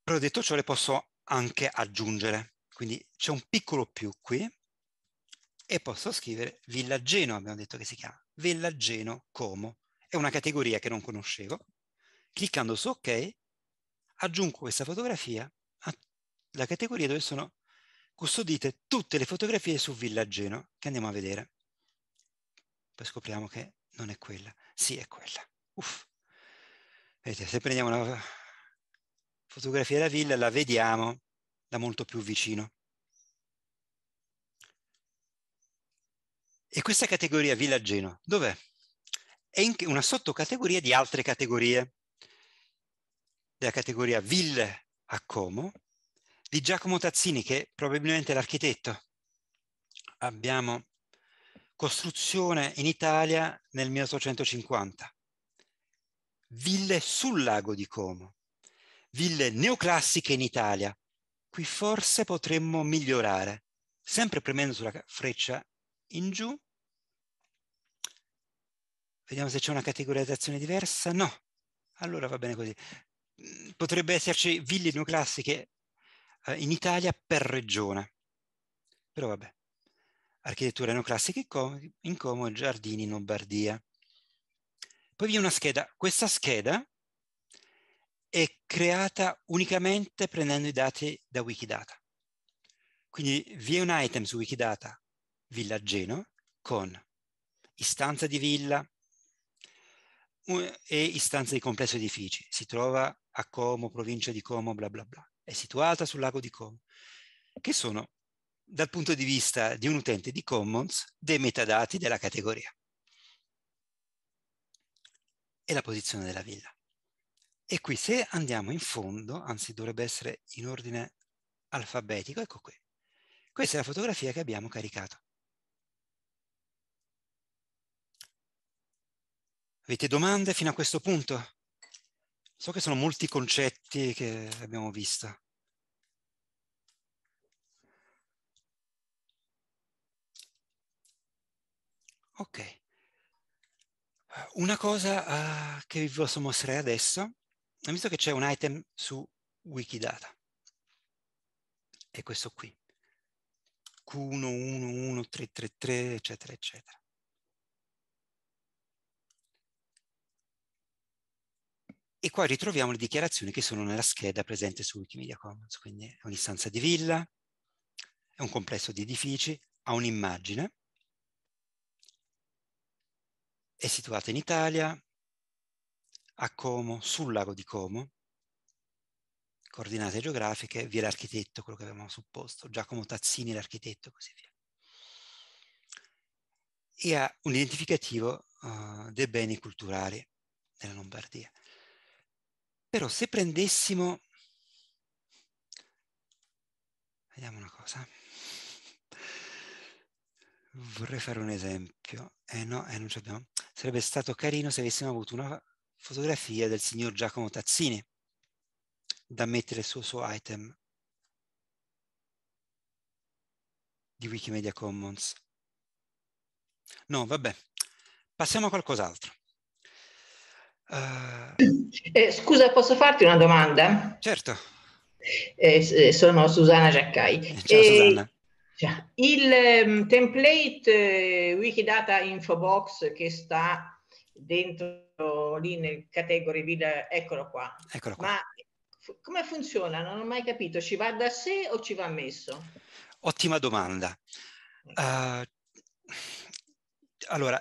Però detto ciò le posso anche aggiungere, quindi c'è un piccolo più qui e posso scrivere villageno, abbiamo detto che si chiama, villageno como. È una categoria che non conoscevo. Cliccando su ok aggiungo questa fotografia alla categoria dove sono custodite tutte le fotografie su Villageno che andiamo a vedere. Poi scopriamo che non è quella, sì è quella. Uff. Vedete, se prendiamo una fotografia della villa, la vediamo da molto più vicino. E questa categoria villaggino, dov'è? È una sottocategoria di altre categorie, della categoria ville a Como, di Giacomo Tazzini, che è probabilmente l'architetto. Abbiamo costruzione in Italia nel 1850 ville sul lago di Como, ville neoclassiche in Italia. Qui forse potremmo migliorare, sempre premendo sulla freccia in giù. Vediamo se c'è una categorizzazione diversa. No, allora va bene così. Mm, potrebbe esserci ville neoclassiche eh, in Italia per regione. Però vabbè, architetture neoclassiche in Como, in Como giardini in Lombardia. Poi vi è una scheda. Questa scheda è creata unicamente prendendo i dati da Wikidata. Quindi vi è un item su Wikidata villaggeno con istanza di villa e istanza di complesso edifici. Si trova a Como, provincia di Como, bla bla bla. È situata sul lago di Como, che sono, dal punto di vista di un utente di Commons, dei metadati della categoria e la posizione della villa. E qui se andiamo in fondo, anzi dovrebbe essere in ordine alfabetico, ecco qui. Questa è la fotografia che abbiamo caricato. Avete domande fino a questo punto? So che sono molti concetti che abbiamo visto. Ok. Una cosa uh, che vi posso mostrare adesso, è visto che c'è un item su Wikidata, è questo qui, Q111333, eccetera, eccetera. E qua ritroviamo le dichiarazioni che sono nella scheda presente su Wikimedia Commons, quindi è un'istanza di villa, è un complesso di edifici, ha un'immagine, è situata in Italia, a Como, sul lago di Como, coordinate geografiche, vi è l'architetto, quello che avevamo supposto, Giacomo Tazzini l'architetto così via. E ha un identificativo uh, dei beni culturali della Lombardia. Però se prendessimo, vediamo una cosa, vorrei fare un esempio, eh no, eh non ce l'abbiamo, sarebbe stato carino se avessimo avuto una fotografia del signor Giacomo Tazzini da mettere sul suo item di Wikimedia Commons. No, vabbè, passiamo a qualcos'altro. Uh... Eh, scusa, posso farti una domanda? Certo. Eh, eh sono Susanna Giaccai. Ciao eh, Susanna. Cioè, il ehm, template eh, Wikidata Infobox che sta dentro lì nel category video, eccolo qua. Eccolo qua. Ma come funziona? Non ho mai capito. Ci va da sé o ci va messo? Ottima domanda. Uh, allora,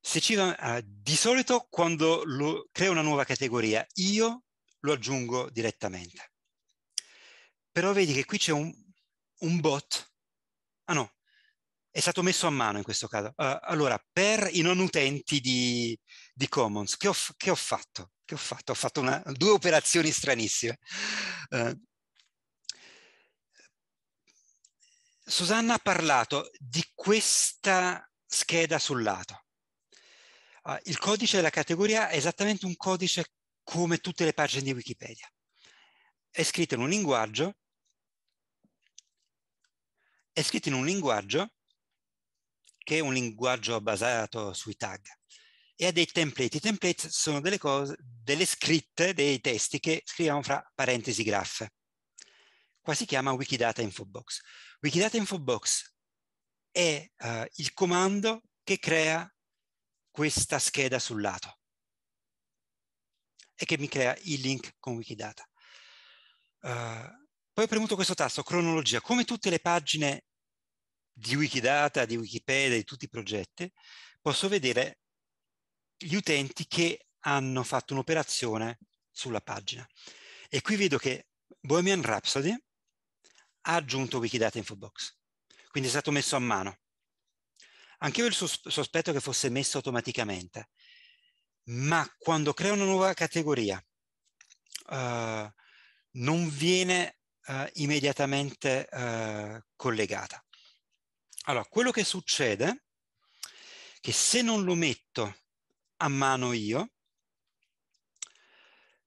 se ci va, uh, di solito quando lo, creo una nuova categoria, io lo aggiungo direttamente. Però vedi che qui c'è un, un bot. Ah no, è stato messo a mano in questo caso. Uh, allora, per i non utenti di, di Commons, che ho, che ho, fatto? Che ho fatto? Ho fatto una, due operazioni stranissime. Uh, Susanna ha parlato di questa scheda sul lato. Uh, il codice della categoria è esattamente un codice come tutte le pagine di Wikipedia. È scritto in un linguaggio è scritto in un linguaggio che è un linguaggio basato sui tag e ha dei template. I template sono delle, cose, delle scritte, dei testi che scriviamo fra parentesi graffe. Qua si chiama Wikidata Infobox. Wikidata Infobox è uh, il comando che crea questa scheda sul lato e che mi crea il link con Wikidata. Uh, poi ho premuto questo tasto, cronologia. Come tutte le pagine di Wikidata, di Wikipedia, di tutti i progetti, posso vedere gli utenti che hanno fatto un'operazione sulla pagina. E qui vedo che Bohemian Rhapsody ha aggiunto Wikidata Infobox, quindi è stato messo a mano. Anche io ho il sospetto che fosse messo automaticamente, ma quando crea una nuova categoria uh, non viene eh, immediatamente eh, collegata. Allora, quello che succede è che se non lo metto a mano io,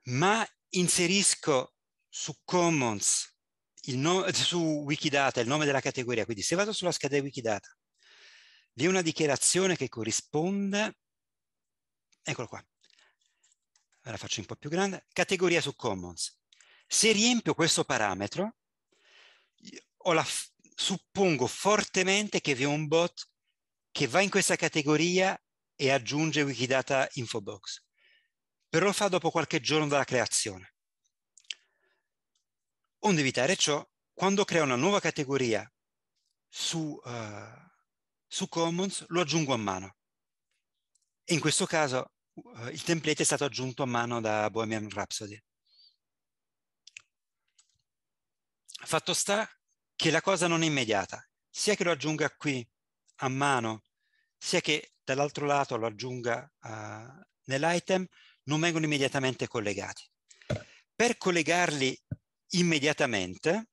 ma inserisco su Commons, nome, su Wikidata, il nome della categoria, quindi se vado sulla scheda di Wikidata, vi è una dichiarazione che corrisponde, eccola qua, la faccio un po' più grande, categoria su Commons. Se riempio questo parametro, la, suppongo fortemente che vi è un bot che va in questa categoria e aggiunge Wikidata Infobox, però lo fa dopo qualche giorno dalla creazione. Onde evitare ciò, quando creo una nuova categoria su, uh, su Commons, lo aggiungo a mano. E in questo caso uh, il template è stato aggiunto a mano da Bohemian Rhapsody. Fatto sta che la cosa non è immediata, sia che lo aggiunga qui a mano, sia che dall'altro lato lo aggiunga uh, nell'item, non vengono immediatamente collegati. Per collegarli immediatamente,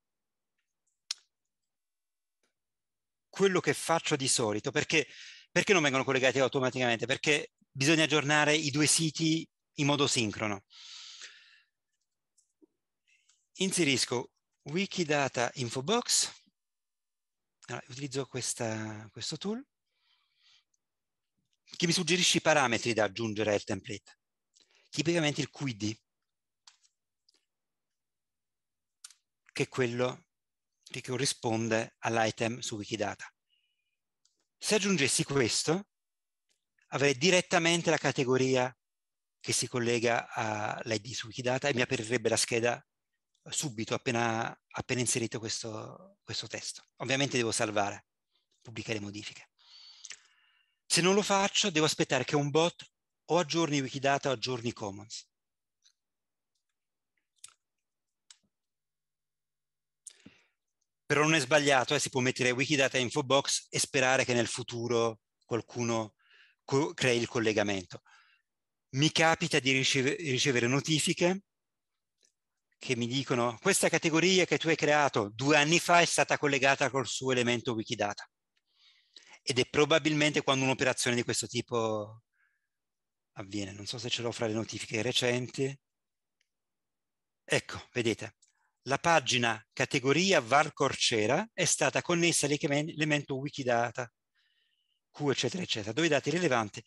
quello che faccio di solito, perché, perché non vengono collegati automaticamente? Perché bisogna aggiornare i due siti in modo sincrono. Inserisco Wikidata Infobox. Allora, utilizzo questa, questo tool che mi suggerisce i parametri da aggiungere al template, tipicamente il QID, che è quello che corrisponde all'item su Wikidata. Se aggiungessi questo, avrei direttamente la categoria che si collega all'ID su Wikidata e mi aprirebbe la scheda subito appena, appena inserito questo, questo testo. Ovviamente devo salvare, pubblicare modifiche. Se non lo faccio, devo aspettare che un bot o aggiorni Wikidata o aggiorni Commons. Però non è sbagliato, eh, si può mettere Wikidata Infobox e sperare che nel futuro qualcuno co crei il collegamento. Mi capita di ricevere notifiche che mi dicono questa categoria che tu hai creato due anni fa è stata collegata col suo elemento Wikidata ed è probabilmente quando un'operazione di questo tipo avviene. Non so se ce l'ho fra le notifiche recenti. Ecco, vedete, la pagina categoria Valcorcera è stata connessa all'elemento Wikidata, Q eccetera eccetera, dove i dati rilevanti.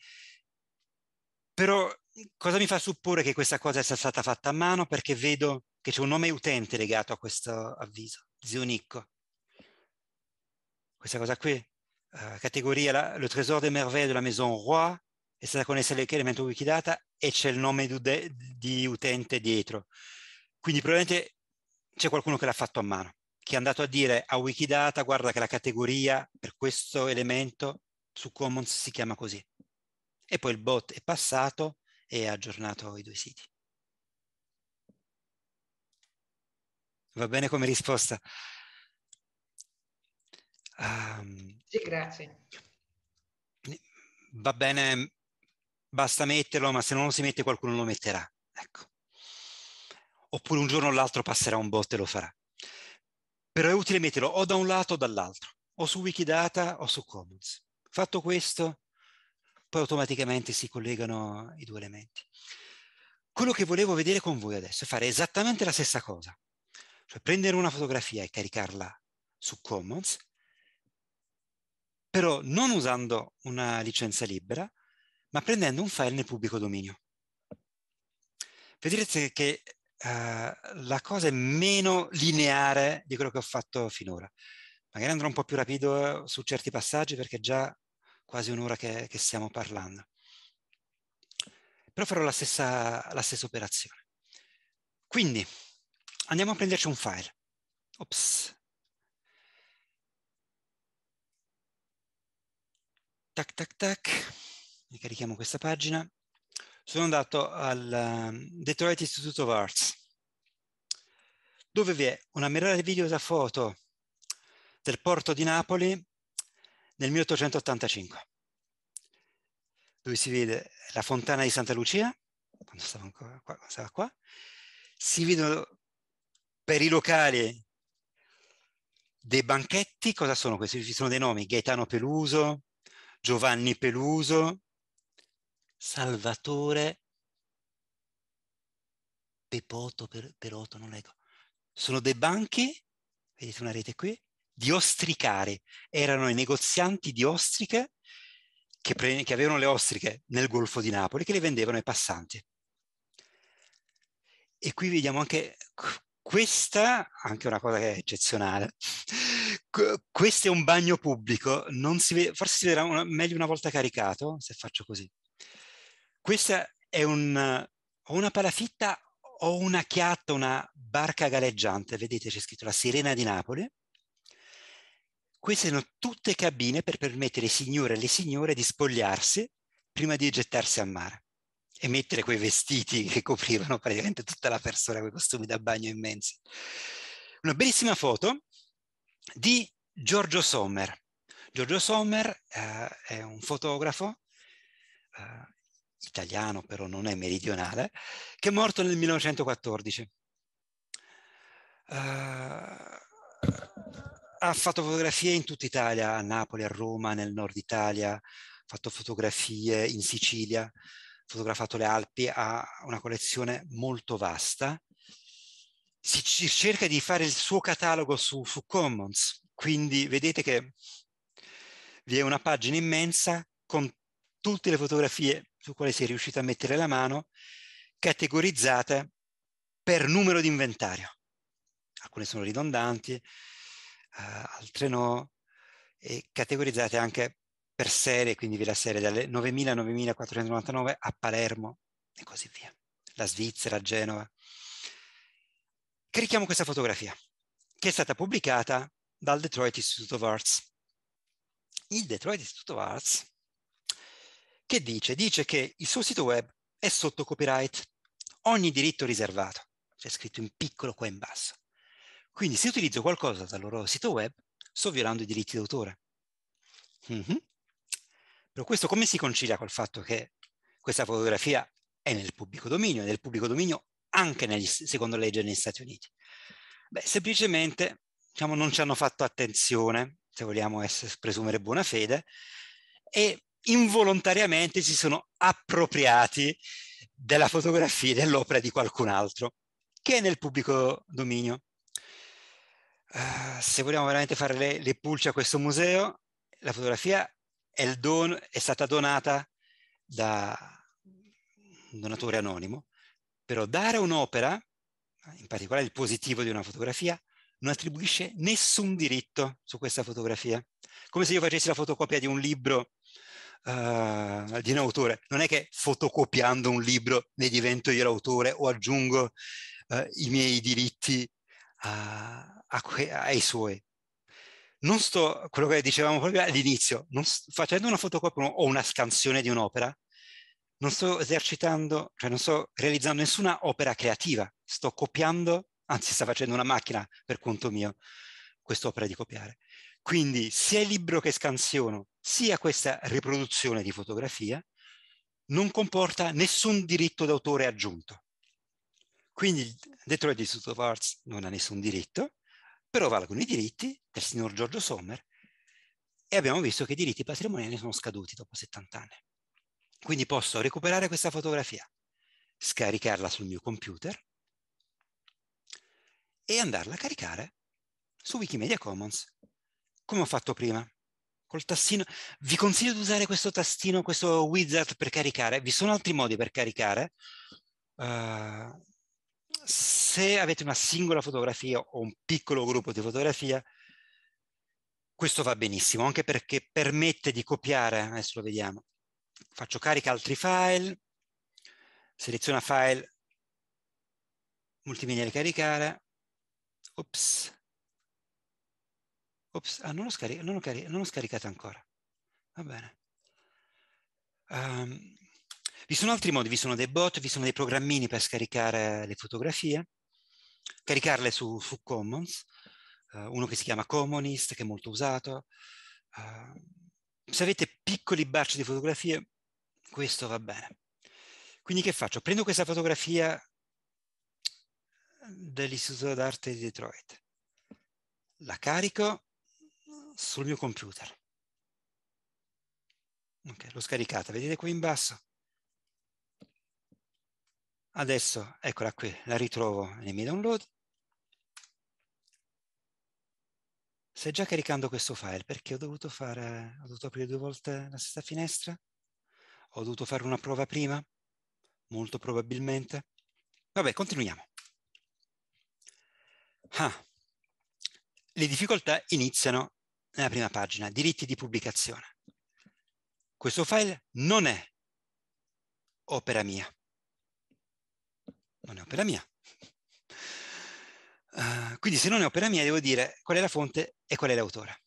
Però cosa mi fa supporre che questa cosa sia stata fatta a mano? Perché vedo che c'è un nome utente legato a questo avviso, zio Nicco. Questa cosa qui, eh, categoria la, Le Trésor des Merveilles della Maison Roy, è stata connessa all'elemento Wikidata e c'è il nome di, di utente dietro. Quindi probabilmente c'è qualcuno che l'ha fatto a mano, che è andato a dire a Wikidata, guarda che la categoria per questo elemento su Commons si chiama così. E poi il bot è passato e ha aggiornato i due siti. Va bene come risposta? Um, sì, grazie. Va bene, basta metterlo, ma se non lo si mette qualcuno lo metterà. Ecco. Oppure un giorno o l'altro passerà un bot e lo farà. Però è utile metterlo o da un lato o dall'altro, o su Wikidata o su Commons. Fatto questo, poi automaticamente si collegano i due elementi. Quello che volevo vedere con voi adesso è fare esattamente la stessa cosa cioè prendere una fotografia e caricarla su Commons, però non usando una licenza libera, ma prendendo un file nel pubblico dominio. Vedrete che uh, la cosa è meno lineare di quello che ho fatto finora. Magari andrò un po' più rapido eh, su certi passaggi perché è già quasi un'ora che, che, stiamo parlando. Però farò la stessa, la stessa operazione. Quindi, Andiamo a prenderci un file. Ops. Tac, tac, tac. Ricarichiamo questa pagina. Sono andato al ehm, Detroit Institute of Arts, dove vi è una meravigliosa foto del porto di Napoli nel 1885, dove si vede la fontana di Santa Lucia, quando stava, ancora, qua, quando stava qua, si vedono per i locali dei banchetti, cosa sono questi? Ci sono dei nomi, Gaetano Peluso, Giovanni Peluso, Salvatore Pepoto, per, non leggo. Sono dei banchi, vedete una rete qui, di ostricari. Erano i negozianti di ostriche che, pre, che avevano le ostriche nel Golfo di Napoli, che le vendevano ai passanti. E qui vediamo anche questa, anche una cosa che è eccezionale, questo è un bagno pubblico, si vede, forse si vedrà una, meglio una volta caricato, se faccio così. Questa è un, o una palafitta o una chiatta, una barca galleggiante, vedete c'è scritto la Sirena di Napoli. Queste sono tutte cabine per permettere ai signori e alle signore di spogliarsi prima di gettarsi al mare e mettere quei vestiti che coprivano praticamente tutta la persona, quei costumi da bagno immensi. Una bellissima foto di Giorgio Sommer. Giorgio Sommer eh, è un fotografo eh, italiano, però non è meridionale, che è morto nel 1914. Uh, eh, ha fatto fotografie in tutta Italia, a Napoli, a Roma, nel nord Italia, ha fatto fotografie in Sicilia, fotografato le Alpi, ha una collezione molto vasta. Si, cerca di fare il suo catalogo su, su Commons, quindi vedete che vi è una pagina immensa con tutte le fotografie su quali si è riuscito a mettere la mano, categorizzate per numero di inventario. Alcune sono ridondanti, eh, altre no, e categorizzate anche per serie, quindi vi la serie dalle 9.000-9.499 a Palermo e così via, la Svizzera, Genova. Carichiamo questa fotografia, che è stata pubblicata dal Detroit Institute of Arts. Il Detroit Institute of Arts, che dice? Dice che il suo sito web è sotto copyright, ogni diritto riservato, c'è scritto in piccolo qua in basso. Quindi se utilizzo qualcosa dal loro sito web, sto violando i diritti d'autore. Mm -hmm. Però questo come si concilia col fatto che questa fotografia è nel pubblico dominio, è nel pubblico dominio anche negli, secondo legge negli Stati Uniti? Beh, semplicemente diciamo, non ci hanno fatto attenzione, se vogliamo essere, presumere buona fede, e involontariamente si sono appropriati della fotografia, dell'opera di qualcun altro, che è nel pubblico dominio. Uh, se vogliamo veramente fare le, le pulce a questo museo, la fotografia è, don, è stata donata da un donatore anonimo, però dare un'opera, in particolare il positivo di una fotografia, non attribuisce nessun diritto su questa fotografia. Come se io facessi la fotocopia di un libro uh, di un autore. Non è che fotocopiando un libro ne divento io l'autore o aggiungo uh, i miei diritti a, a ai suoi non sto, quello che dicevamo proprio all'inizio, non sto, facendo una fotocopia o una scansione di un'opera, non sto esercitando, cioè non sto realizzando nessuna opera creativa, sto copiando, anzi sta facendo una macchina per conto mio, quest'opera di copiare. Quindi sia il libro che scansiono, sia questa riproduzione di fotografia, non comporta nessun diritto d'autore aggiunto. Quindi Detroit Institute of Arts non ha nessun diritto, però vale con i diritti del signor Giorgio Sommer e abbiamo visto che i diritti patrimoniali sono scaduti dopo 70 anni. Quindi posso recuperare questa fotografia, scaricarla sul mio computer e andarla a caricare su Wikimedia Commons, come ho fatto prima. Col tastino, vi consiglio di usare questo tastino, questo wizard per caricare. Vi sono altri modi per caricare. Uh, se avete una singola fotografia o un piccolo gruppo di fotografia, questo va benissimo, anche perché permette di copiare, adesso lo vediamo, faccio carica altri file, seleziona file, multimedia ricaricare, ops, ops, ah, non, ho scaricato ancora, va bene. Um, vi sono altri modi, vi sono dei bot, vi sono dei programmini per scaricare le fotografie, caricarle su, su Commons, uh, uno che si chiama Commonist, che è molto usato. Uh, se avete piccoli barci di fotografie, questo va bene. Quindi che faccio? Prendo questa fotografia dell'Istituto d'Arte di Detroit, la carico sul mio computer. Ok, l'ho scaricata, vedete qui in basso? Adesso, eccola qui, la ritrovo nei miei download. Stai già caricando questo file perché ho dovuto, fare, ho dovuto aprire due volte la stessa finestra? Ho dovuto fare una prova prima? Molto probabilmente. Vabbè, continuiamo. Ah. Le difficoltà iniziano nella prima pagina, diritti di pubblicazione. Questo file non è opera mia non è opera mia. Uh, quindi se non è opera mia devo dire qual è la fonte e qual è l'autore.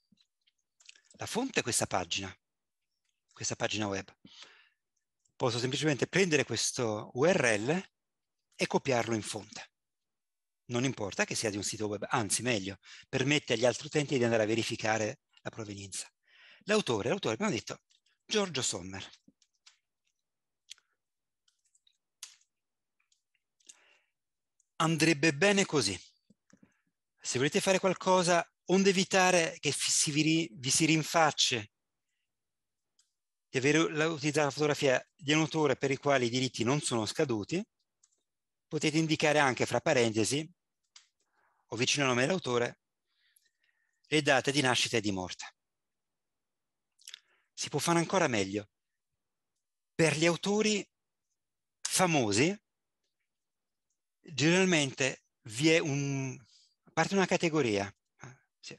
La fonte è questa pagina, questa pagina web. Posso semplicemente prendere questo URL e copiarlo in fonte. Non importa che sia di un sito web, anzi meglio, permette agli altri utenti di andare a verificare la provenienza. L'autore, l'autore abbiamo detto, Giorgio Sommer. andrebbe bene così. Se volete fare qualcosa, onde evitare che si vi, vi si rinfacce di aver utilizzato la fotografia di un autore per i quali i diritti non sono scaduti, potete indicare anche fra parentesi o vicino al nome dell'autore le date di nascita e di morte. Si può fare ancora meglio. Per gli autori famosi generalmente vi è un, a parte una categoria, ah, sì,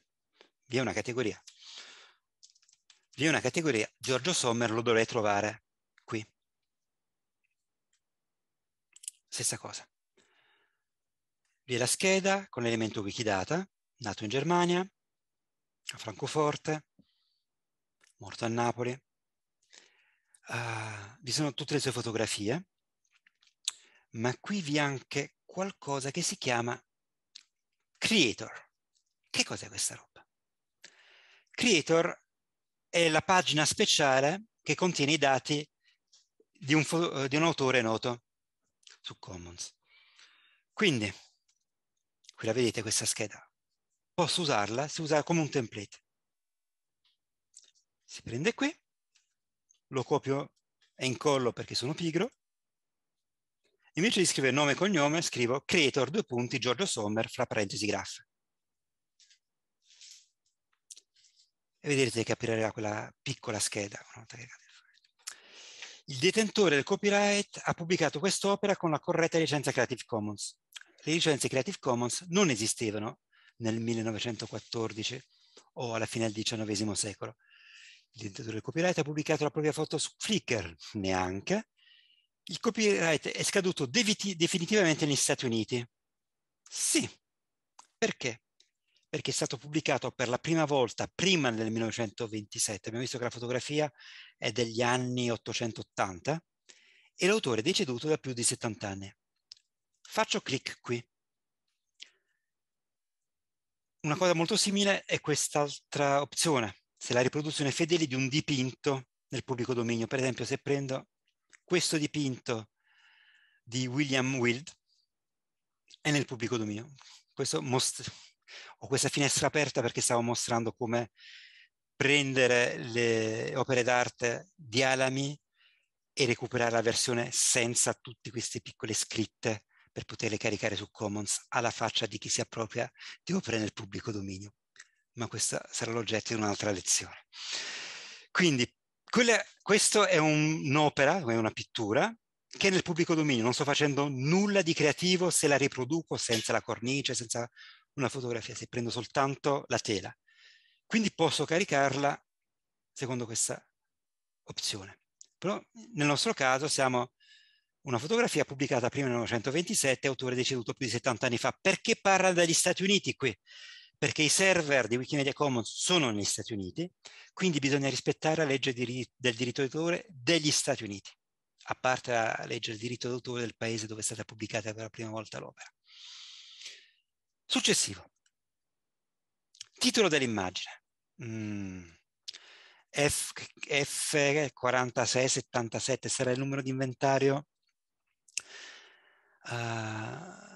vi è una categoria, vi è una categoria, Giorgio Sommer lo dovrei trovare qui. Stessa cosa. Vi è la scheda con l'elemento Wikidata, nato in Germania, a Francoforte, morto a Napoli. Uh, vi sono tutte le sue fotografie, ma qui vi è anche qualcosa che si chiama creator. Che cos'è questa roba? Creator è la pagina speciale che contiene i dati di un, eh, di un autore noto su Commons. Quindi, qui la vedete questa scheda, posso usarla, si usa come un template. Si prende qui, lo copio e incollo perché sono pigro, Invece di scrivere nome e cognome, scrivo creator due punti Giorgio Sommer fra parentesi graph. E vedrete che apparirà quella piccola scheda. Il detentore del copyright ha pubblicato quest'opera con la corretta licenza Creative Commons. Le licenze Creative Commons non esistevano nel 1914 o alla fine del XIX secolo. Il detentore del copyright ha pubblicato la propria foto su Flickr, neanche, il copyright è scaduto definitivamente negli Stati Uniti. Sì, perché? Perché è stato pubblicato per la prima volta prima del 1927, abbiamo visto che la fotografia è degli anni 880 e l'autore è deceduto da più di 70 anni. Faccio clic qui. Una cosa molto simile è quest'altra opzione, se la riproduzione fedele di un dipinto nel pubblico dominio. Per esempio, se prendo questo dipinto di William Wild è nel pubblico dominio. ho questa finestra aperta perché stavo mostrando come prendere le opere d'arte di Alami e recuperare la versione senza tutte queste piccole scritte per poterle caricare su Commons alla faccia di chi si appropria di opere nel pubblico dominio. Ma questo sarà l'oggetto di un'altra lezione. Quindi quella, questo è un'opera, è una pittura, che è nel pubblico dominio, non sto facendo nulla di creativo se la riproduco senza la cornice, senza una fotografia, se prendo soltanto la tela. Quindi posso caricarla secondo questa opzione. Però nel nostro caso siamo una fotografia pubblicata prima nel 1927, autore deceduto più di 70 anni fa, perché parla dagli Stati Uniti qui? perché i server di Wikimedia Commons sono negli Stati Uniti, quindi bisogna rispettare la legge del diritto d'autore degli Stati Uniti, a parte la legge del diritto d'autore del paese dove è stata pubblicata per la prima volta l'opera. Successivo. Titolo dell'immagine. Mm. F4677 sarà il numero di inventario. Uh,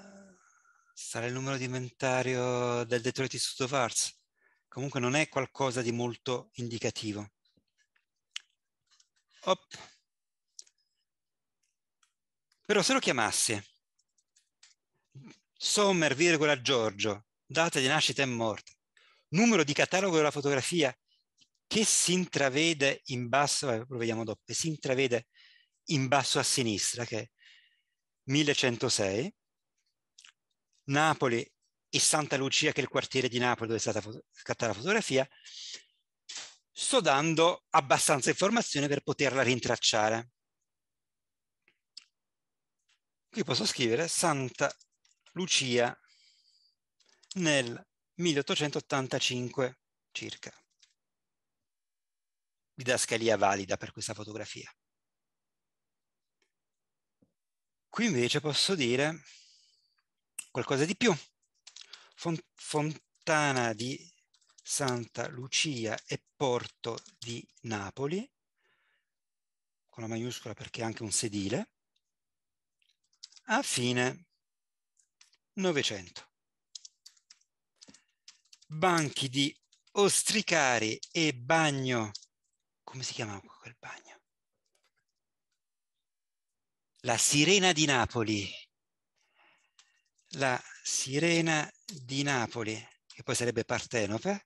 sarà il numero di inventario del Detroit Institute of Arts. Comunque non è qualcosa di molto indicativo. Op. Però se lo chiamassi Sommer, virgola, Giorgio, data di nascita e morte, numero di catalogo della fotografia che si intravede in basso, lo vediamo dopo, si intravede in basso a sinistra, che è 1106, Napoli e Santa Lucia, che è il quartiere di Napoli dove è stata scattata la fotografia, sto dando abbastanza informazione per poterla rintracciare. Qui posso scrivere Santa Lucia nel 1885 circa. Didascalia valida per questa fotografia. Qui invece posso dire qualcosa di più. Fontana di Santa Lucia e Porto di Napoli, con la maiuscola perché è anche un sedile, a fine Novecento. Banchi di Ostricari e Bagno, come si chiamava quel bagno? La Sirena di Napoli la sirena di Napoli, che poi sarebbe Partenope,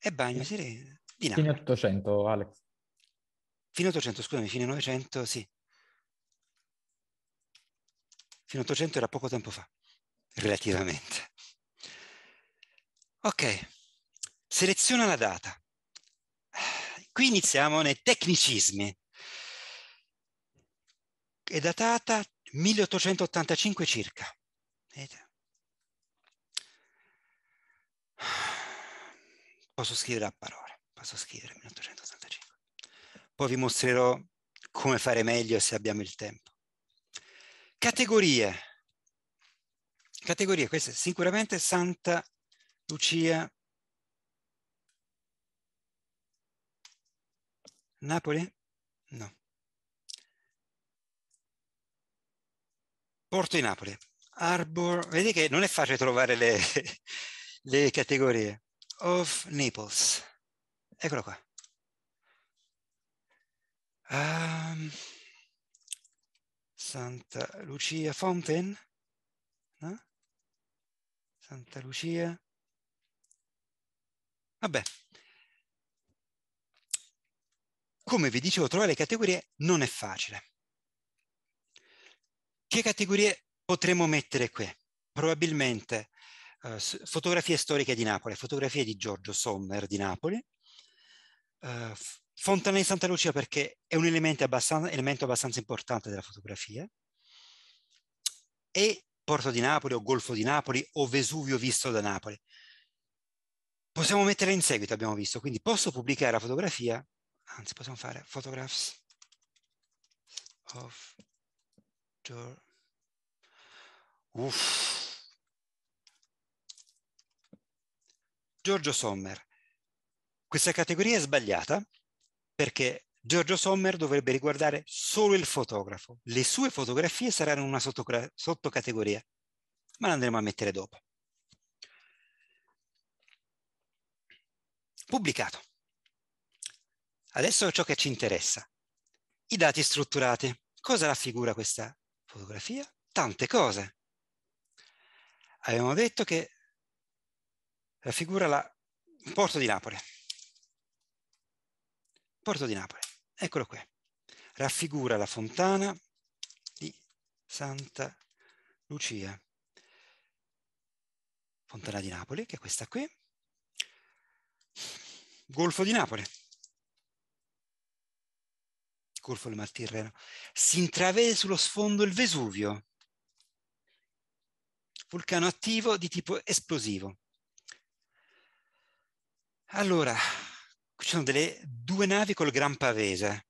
e Bagno Sirena di Napoli. Fine 800, Alex. Fine 800, scusami, fine 900, sì. Fine 800 era poco tempo fa, relativamente. Ok, seleziona la data. Qui iniziamo nei tecnicismi. È datata 1885 circa. Vedete? Posso scrivere a parole, posso scrivere 1885. Poi vi mostrerò come fare meglio se abbiamo il tempo. Categorie. Categorie, queste sicuramente Santa Lucia Napoli? No. Porto di Napoli. Arbor, vedi che non è facile trovare le, le categorie, of Naples, eccolo qua. Um, Santa Lucia Fountain, no? Santa Lucia, vabbè, come vi dicevo, trovare le categorie non è facile. Che categorie potremmo mettere qui, probabilmente, eh, fotografie storiche di Napoli, fotografie di Giorgio Sommer di Napoli, eh, Fontana di Santa Lucia perché è un elemento abbastanza, elemento abbastanza importante della fotografia, e Porto di Napoli o Golfo di Napoli o Vesuvio visto da Napoli. Possiamo mettere in seguito, abbiamo visto, quindi posso pubblicare la fotografia, anzi possiamo fare photographs of Giorgio Uff. Giorgio Sommer. Questa categoria è sbagliata perché Giorgio Sommer dovrebbe riguardare solo il fotografo. Le sue fotografie saranno una sottocategoria, ma la andremo a mettere dopo. Pubblicato. Adesso ciò che ci interessa. I dati strutturati. Cosa raffigura questa fotografia? Tante cose. Abbiamo detto che raffigura la Porto di Napoli. Porto di Napoli, eccolo qui. Raffigura la fontana di Santa Lucia. Fontana di Napoli, che è questa qui. Golfo di Napoli. Golfo del Mar Tirreno. Si intravede sullo sfondo il Vesuvio vulcano attivo di tipo esplosivo. Allora, ci sono delle due navi col gran pavese.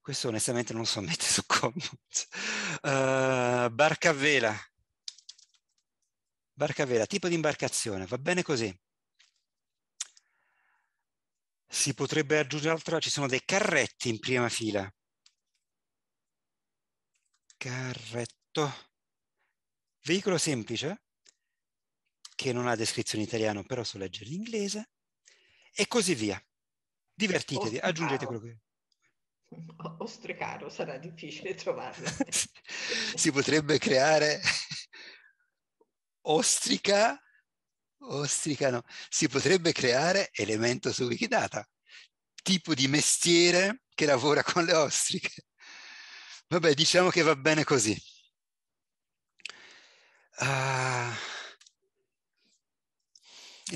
Questo onestamente non so mettere su comment. Uh, eh, barca a vela. Barca a vela, tipo di imbarcazione, va bene così. Si potrebbe aggiungere altro, ci sono dei carretti in prima fila. Carretto veicolo semplice, che non ha descrizione italiana, però so leggere l'inglese, e così via. Divertitevi, Ostricaro. aggiungete quello che... Ostricaro, sarà difficile trovarlo. si potrebbe creare ostrica, ostrica no, si potrebbe creare elemento su Wikidata, tipo di mestiere che lavora con le ostriche. Vabbè, diciamo che va bene così. Uh,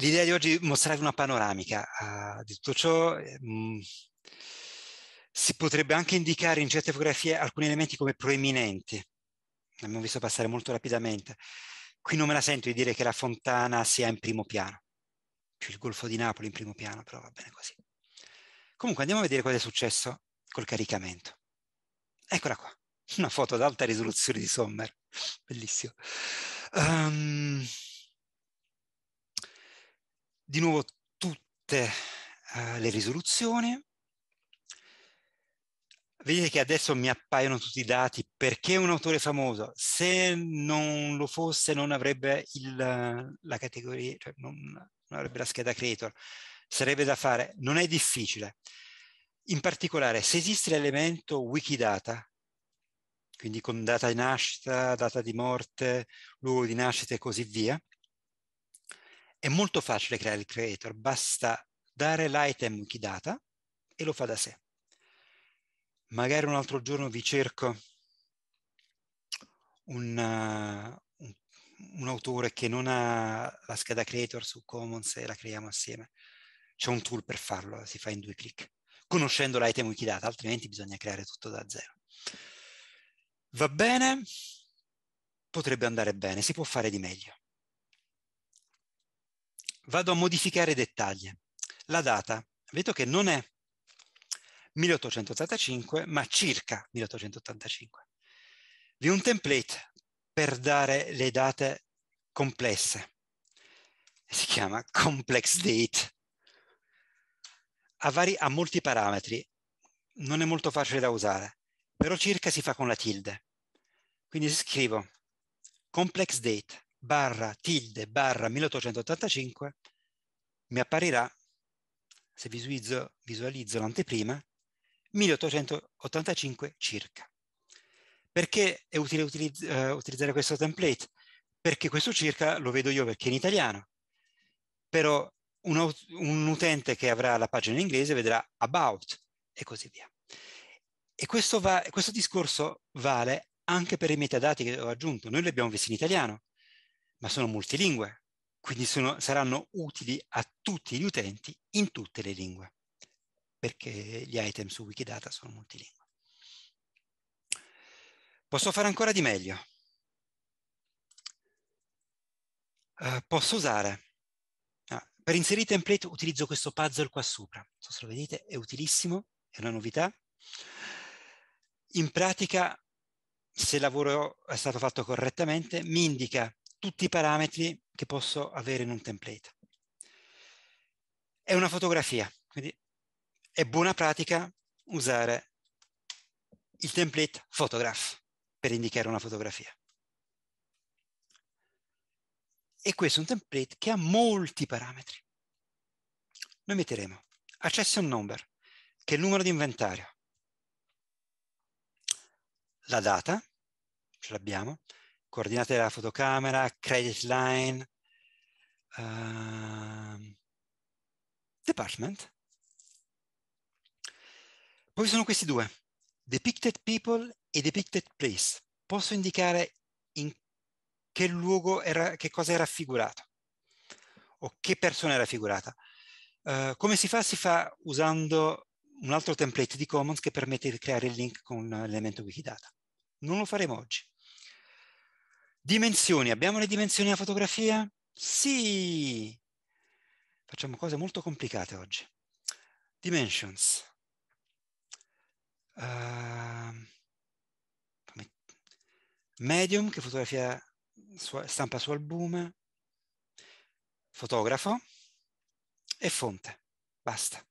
l'idea di oggi è mostrare una panoramica uh, di tutto ciò. Um, si potrebbe anche indicare in certe fotografie alcuni elementi come proeminenti. L'abbiamo visto passare molto rapidamente. Qui non me la sento di dire che la fontana sia in primo piano, più il golfo di Napoli in primo piano, però va bene così. Comunque andiamo a vedere cosa è successo col caricamento. Eccola qua, una foto ad alta risoluzione di Sommer bellissimo. Um, di nuovo tutte uh, le risoluzioni. Vedete che adesso mi appaiono tutti i dati perché è un autore famoso. Se non lo fosse non avrebbe il, la categoria, cioè non, non avrebbe la scheda creator. Sarebbe da fare, non è difficile. In particolare, se esiste l'elemento Wikidata, quindi con data di nascita, data di morte, luogo di nascita e così via. È molto facile creare il creator, basta dare l'item key data e lo fa da sé. Magari un altro giorno vi cerco un, un, un autore che non ha la scheda creator su Commons e la creiamo assieme. C'è un tool per farlo, si fa in due clic, conoscendo l'item wikidata, altrimenti bisogna creare tutto da zero. Va bene? Potrebbe andare bene, si può fare di meglio. Vado a modificare i dettagli. La data, vedo che non è 1885, ma circa 1885. Vi è un template per dare le date complesse. Si chiama complex date. Ha, vari, ha molti parametri, non è molto facile da usare però circa si fa con la tilde. Quindi scrivo complex date barra tilde barra 1885, mi apparirà, se visualizzo, visualizzo l'anteprima, 1885 circa. Perché è utile utilizz uh, utilizzare questo template? Perché questo circa lo vedo io perché è in italiano, però un, un utente che avrà la pagina in inglese vedrà about e così via. E questo, va, questo discorso vale anche per i metadati che ho aggiunto. Noi li abbiamo visti in italiano, ma sono multilingue, quindi sono, saranno utili a tutti gli utenti in tutte le lingue, perché gli item su Wikidata sono multilingue. Posso fare ancora di meglio. Uh, posso usare, ah, per inserire i template utilizzo questo puzzle qua sopra, non so se lo vedete, è utilissimo, è una novità in pratica, se il lavoro è stato fatto correttamente, mi indica tutti i parametri che posso avere in un template. È una fotografia, quindi è buona pratica usare il template photograph per indicare una fotografia. E questo è un template che ha molti parametri. Noi metteremo accession number, che è il numero di inventario, la data, ce l'abbiamo, coordinate della fotocamera, credit line, uh, department. Poi sono questi due, depicted people e depicted place. Posso indicare in che luogo era, che cosa è raffigurato o che persona è raffigurata. Uh, eh, come si fa? Si fa usando un altro template di Commons che permette di creare il link con eh, l'elemento Wikidata. Non lo faremo oggi. Dimensioni. Abbiamo le dimensioni della fotografia? Sì! Facciamo cose molto complicate oggi. Dimensions. Uh, medium che fotografia stampa su albume, fotografo e fonte. Basta.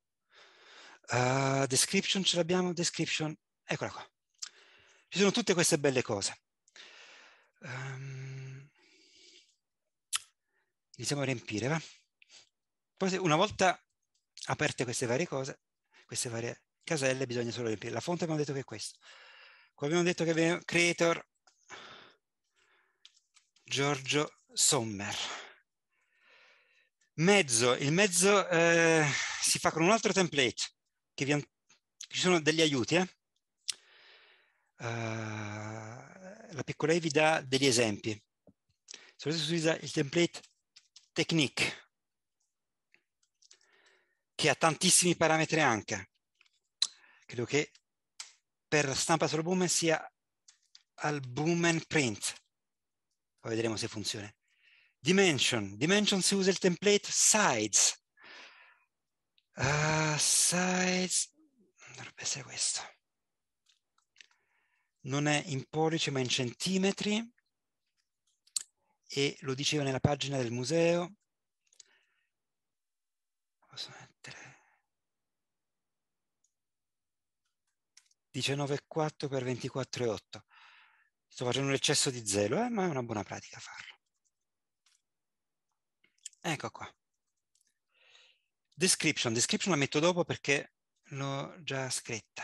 Uh, description ce l'abbiamo, description, eccola qua. Ci sono tutte queste belle cose. Um, iniziamo a riempire, va? Poi una volta aperte queste varie cose, queste varie caselle, bisogna solo riempire. La fonte abbiamo detto che è questa. Qua abbiamo detto che abbiamo creator Giorgio Sommer. Mezzo, il mezzo eh, si fa con un altro template, che, vi, ci sono degli aiuti. Eh? Uh, la piccola E vi dà degli esempi. Se volete si usa il template technique, che ha tantissimi parametri anche. Credo che per stampa sul Boomen sia al Boomen Print. Poi vedremo se funziona. Dimension. Dimension si usa il template sides. Uh, ah, size, dovrebbe essere questo. Non è in pollice ma in centimetri e lo diceva nella pagina del museo. Posso mettere 19,4 x 24,8. Sto facendo un eccesso di zelo, eh, ma è una buona pratica farlo. Ecco qua. Description, description la metto dopo perché l'ho già scritta.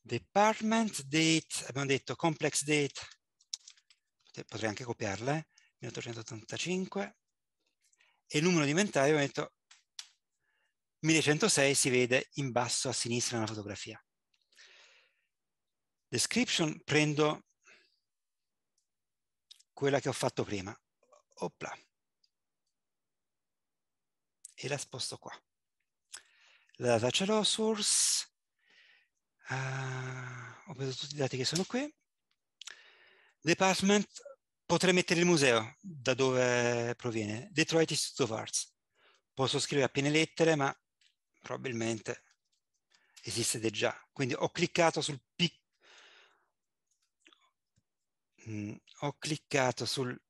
Department, date, abbiamo detto complex date, potrei anche copiarla, eh? 1885, e il numero di inventario, abbiamo detto 1106, si vede in basso a sinistra nella fotografia. Description prendo quella che ho fatto prima. Opla e la sposto qua. La data ce l'ho, source, uh, ho preso tutti i dati che sono qui. Department, potrei mettere il museo, da dove proviene. Detroit Institute of Arts. Posso scrivere a piene lettere, ma probabilmente esiste già. Quindi ho cliccato sul pic... Mm, ho cliccato sul,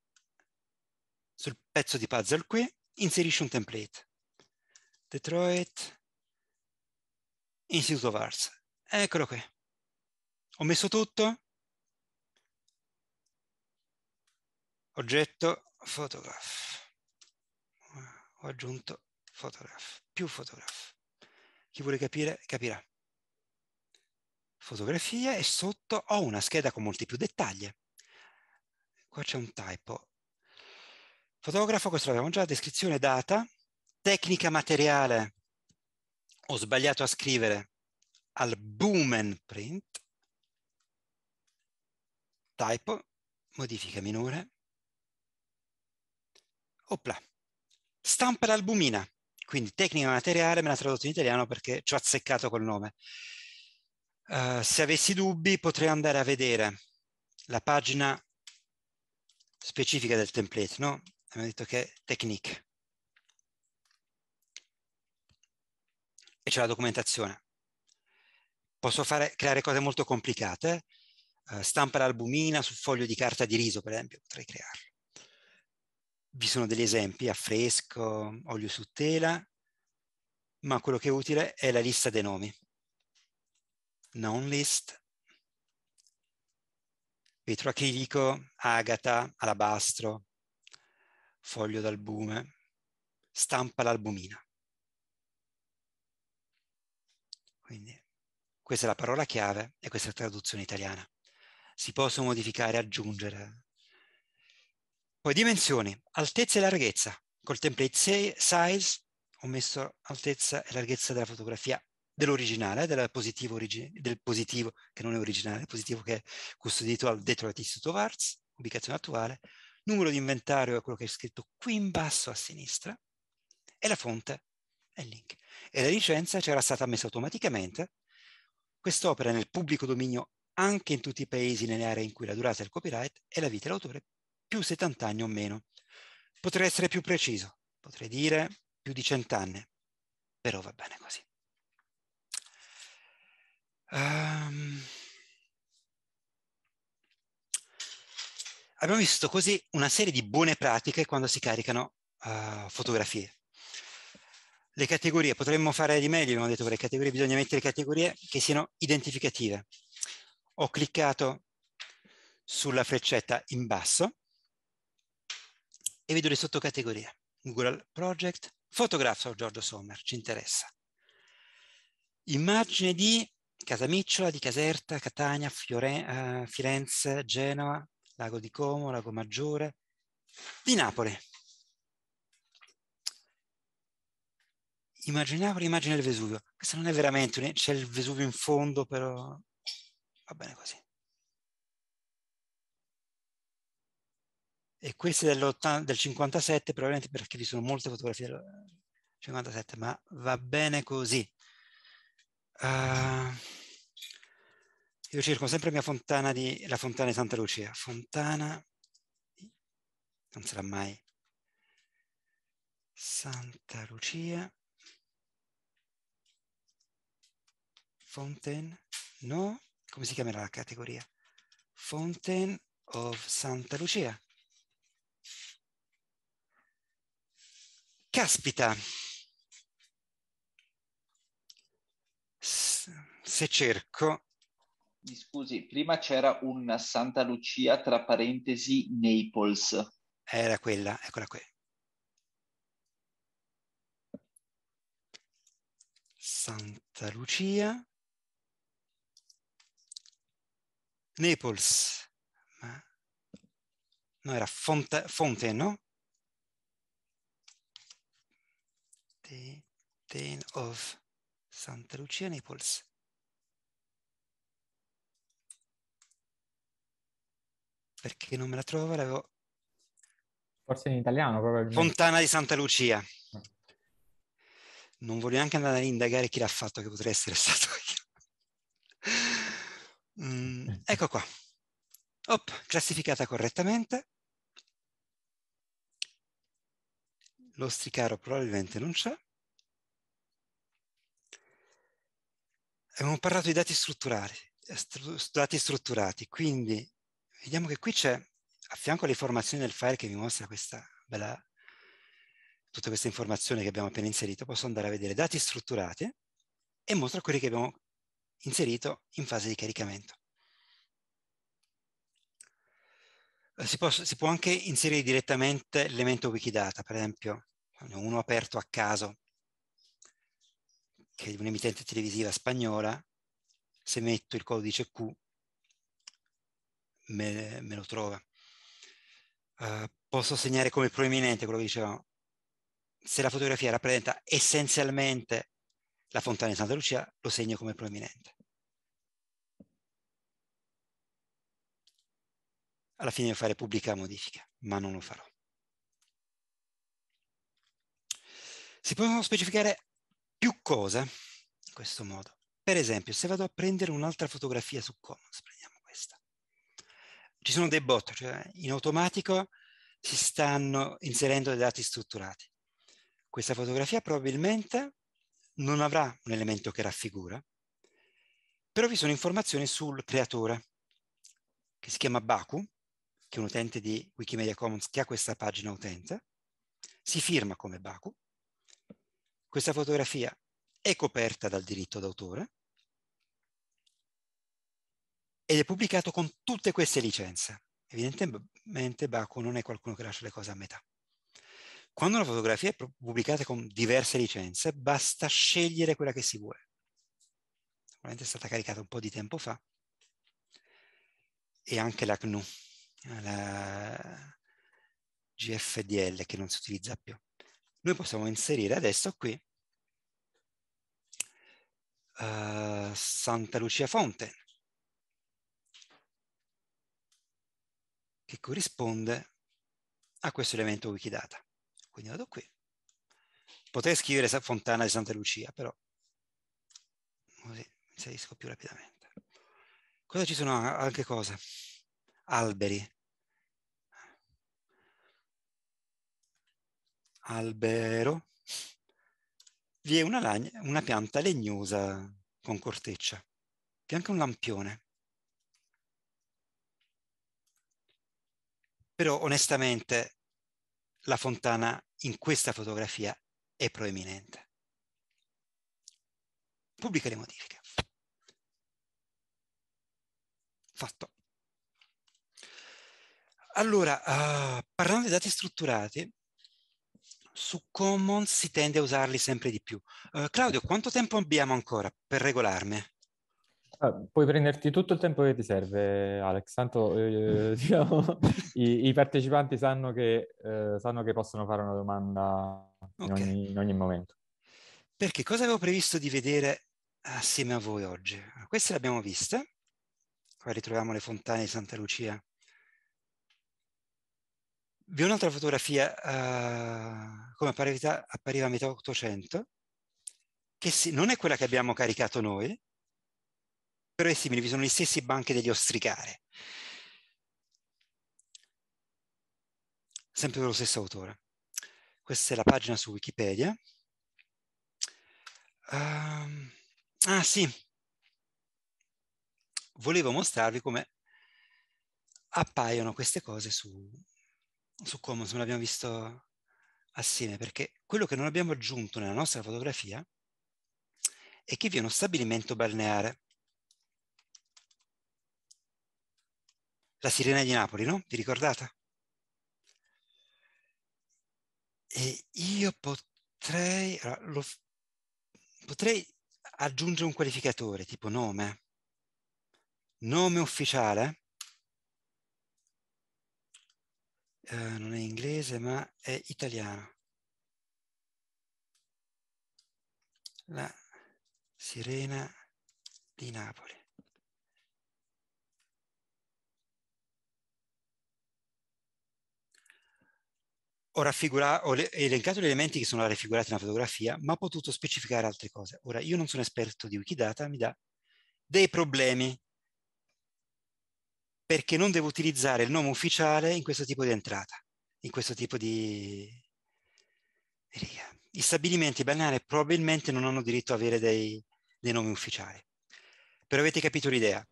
sul pezzo di puzzle qui, inserisci un template. Detroit Institute of Arts. Eccolo qui. Ho messo tutto. Oggetto photograph. Ho aggiunto photograph, più photograph. Chi vuole capire, capirà. Fotografia e sotto ho una scheda con molti più dettagli. Qua c'è un typo. Fotografo, questo l'abbiamo già, descrizione data, tecnica materiale, ho sbagliato a scrivere al boomen print, typo, modifica minore, opla, stampa l'albumina, quindi tecnica materiale me l'ha tradotto in italiano perché ci ho azzeccato col nome. Uh, se avessi dubbi potrei andare a vedere la pagina specifica del template, no? Abbiamo detto che è technique. e c'è la documentazione. Posso fare, creare cose molto complicate, uh, eh, stampa l'albumina sul foglio di carta di riso, per esempio, potrei crearlo. Vi sono degli esempi, affresco, olio su tela, ma quello che è utile è la lista dei nomi. Non list, vetro acrilico, agata, alabastro, foglio d'albume, stampa l'albumina. Quindi questa è la parola chiave e questa è la traduzione italiana. Si possono modificare, aggiungere. Poi dimensioni, altezza e larghezza. Col template size ho messo altezza e larghezza della fotografia dell'originale, del positivo, origi del positivo che non è originale, positivo che è custodito al Institute of Arts, ubicazione attuale, numero di inventario è quello che è scritto qui in basso a sinistra e la fonte è il link e la licenza c'era stata messa automaticamente. Quest'opera è nel pubblico dominio anche in tutti i paesi nelle aree in cui la durata del copyright è la vita dell'autore più 70 anni o meno. Potrei essere più preciso, potrei dire più di 100 anni, però va bene così. Um... Abbiamo visto così una serie di buone pratiche quando si caricano uh, fotografie le categorie, potremmo fare di meglio, abbiamo detto per le categorie, bisogna mettere categorie che siano identificative. Ho cliccato sulla freccetta in basso e vedo le sottocategorie. Google Project, Photographs Giorgio Sommer, ci interessa. Immagine di Casa Micciola, di Caserta, Catania, Fiore, uh, Firenze, Genova, Lago di Como, Lago Maggiore, di Napoli. Immaginiamo l'immagine del Vesuvio. Questo non è veramente, un... c'è il Vesuvio in fondo, però va bene così. E queste del 57, probabilmente perché vi sono molte fotografie del 57, ma va bene così. Uh, io cerco sempre la mia fontana di, la fontana di Santa Lucia. Fontana, non sarà mai Santa Lucia. Fountain, no? Come si chiamerà la categoria? Fountain of Santa Lucia. Caspita! Se cerco... Mi scusi, prima c'era un Santa Lucia tra parentesi Naples. Era quella, eccola qui. Santa Lucia Naples, ma no, era Fonte, Fonte no? Fountain of Santa Lucia, Naples. Perché non me la trovo? L'avevo... Forse in italiano probabilmente. Fontana di Santa Lucia. Ah. Non voglio neanche andare a indagare chi l'ha fatto, che potrei essere stato io. Mm, ecco qua. Op, classificata correttamente. L'ostricaro probabilmente non c'è. Abbiamo parlato di dati strutturali, eh, stru dati strutturati, quindi vediamo che qui c'è, a fianco alle informazioni del file che vi mostra questa bella, tutta questa informazione che abbiamo appena inserito, posso andare a vedere dati strutturati e mostro quelli che abbiamo inserito in fase di caricamento. Eh, si, può, si può anche inserire direttamente l'elemento Wikidata, per esempio uno aperto a caso, che è un'emittente televisiva spagnola, se metto il codice Q me, me lo trova. Uh, posso segnare come proeminente quello che dicevamo. Se la fotografia rappresenta essenzialmente la fontana di Santa Lucia lo segno come prominente. Alla fine devo fare pubblica modifica, ma non lo farò. Si possono specificare più cose in questo modo. Per esempio, se vado a prendere un'altra fotografia su Commons, prendiamo questa. Ci sono dei bot, cioè in automatico si stanno inserendo dei dati strutturati. Questa fotografia probabilmente non avrà un elemento che raffigura, però vi sono informazioni sul creatore, che si chiama Baku, che è un utente di Wikimedia Commons che ha questa pagina utente, si firma come Baku, questa fotografia è coperta dal diritto d'autore ed è pubblicato con tutte queste licenze. Evidentemente Baku non è qualcuno che lascia le cose a metà. Quando una fotografia è pubblicata con diverse licenze, basta scegliere quella che si vuole. Sicuramente è stata caricata un po' di tempo fa. E anche la CNU, la GFDL, che non si utilizza più. Noi possiamo inserire adesso qui uh, Santa Lucia Fonte, che corrisponde a questo elemento Wikidata. Quindi vado qui. Potrei scrivere Fontana di Santa Lucia, però così inserisco più rapidamente. Cosa ci sono altre cose? Alberi. Albero. Vi è una, lagna, una pianta legnosa con corteccia. Vi è anche un lampione. Però onestamente la fontana in questa fotografia è proeminente. Pubblica le modifiche. Fatto. Allora, uh, parlando di dati strutturati, su Commons si tende a usarli sempre di più. Uh, Claudio, quanto tempo abbiamo ancora per regolarmi? Ah, puoi prenderti tutto il tempo che ti serve, Alex. Tanto eh, diciamo, i, i, partecipanti sanno che, eh, sanno che, possono fare una domanda in, ogni, in, ogni, momento. Perché cosa avevo previsto di vedere assieme a voi oggi? Ah, queste le abbiamo viste. Qua ritroviamo le fontane di Santa Lucia. Vi ho un'altra fotografia, uh, come appariva, appariva a metà 800, che si, non è quella che abbiamo caricato noi, però è simile, vi sono gli stessi banchi degli ostricare. Sempre dello stesso autore. Questa è la pagina su Wikipedia. Uh, ah sì, volevo mostrarvi come appaiono queste cose su, su Commons, non l'abbiamo visto assieme, perché quello che non abbiamo aggiunto nella nostra fotografia è che vi è uno stabilimento balneare la sirena di Napoli, no? Vi ricordate? E io potrei, lo, potrei aggiungere un qualificatore tipo nome, nome ufficiale, eh, non è inglese ma è italiano. La sirena di Napoli. ho, ho elencato gli elementi che sono raffigurati nella fotografia, ma ho potuto specificare altre cose. Ora, io non sono esperto di Wikidata, mi dà dei problemi perché non devo utilizzare il nome ufficiale in questo tipo di entrata, in questo tipo di... Riga. I stabilimenti balneari probabilmente non hanno diritto ad avere dei, dei nomi ufficiali. Però avete capito l'idea.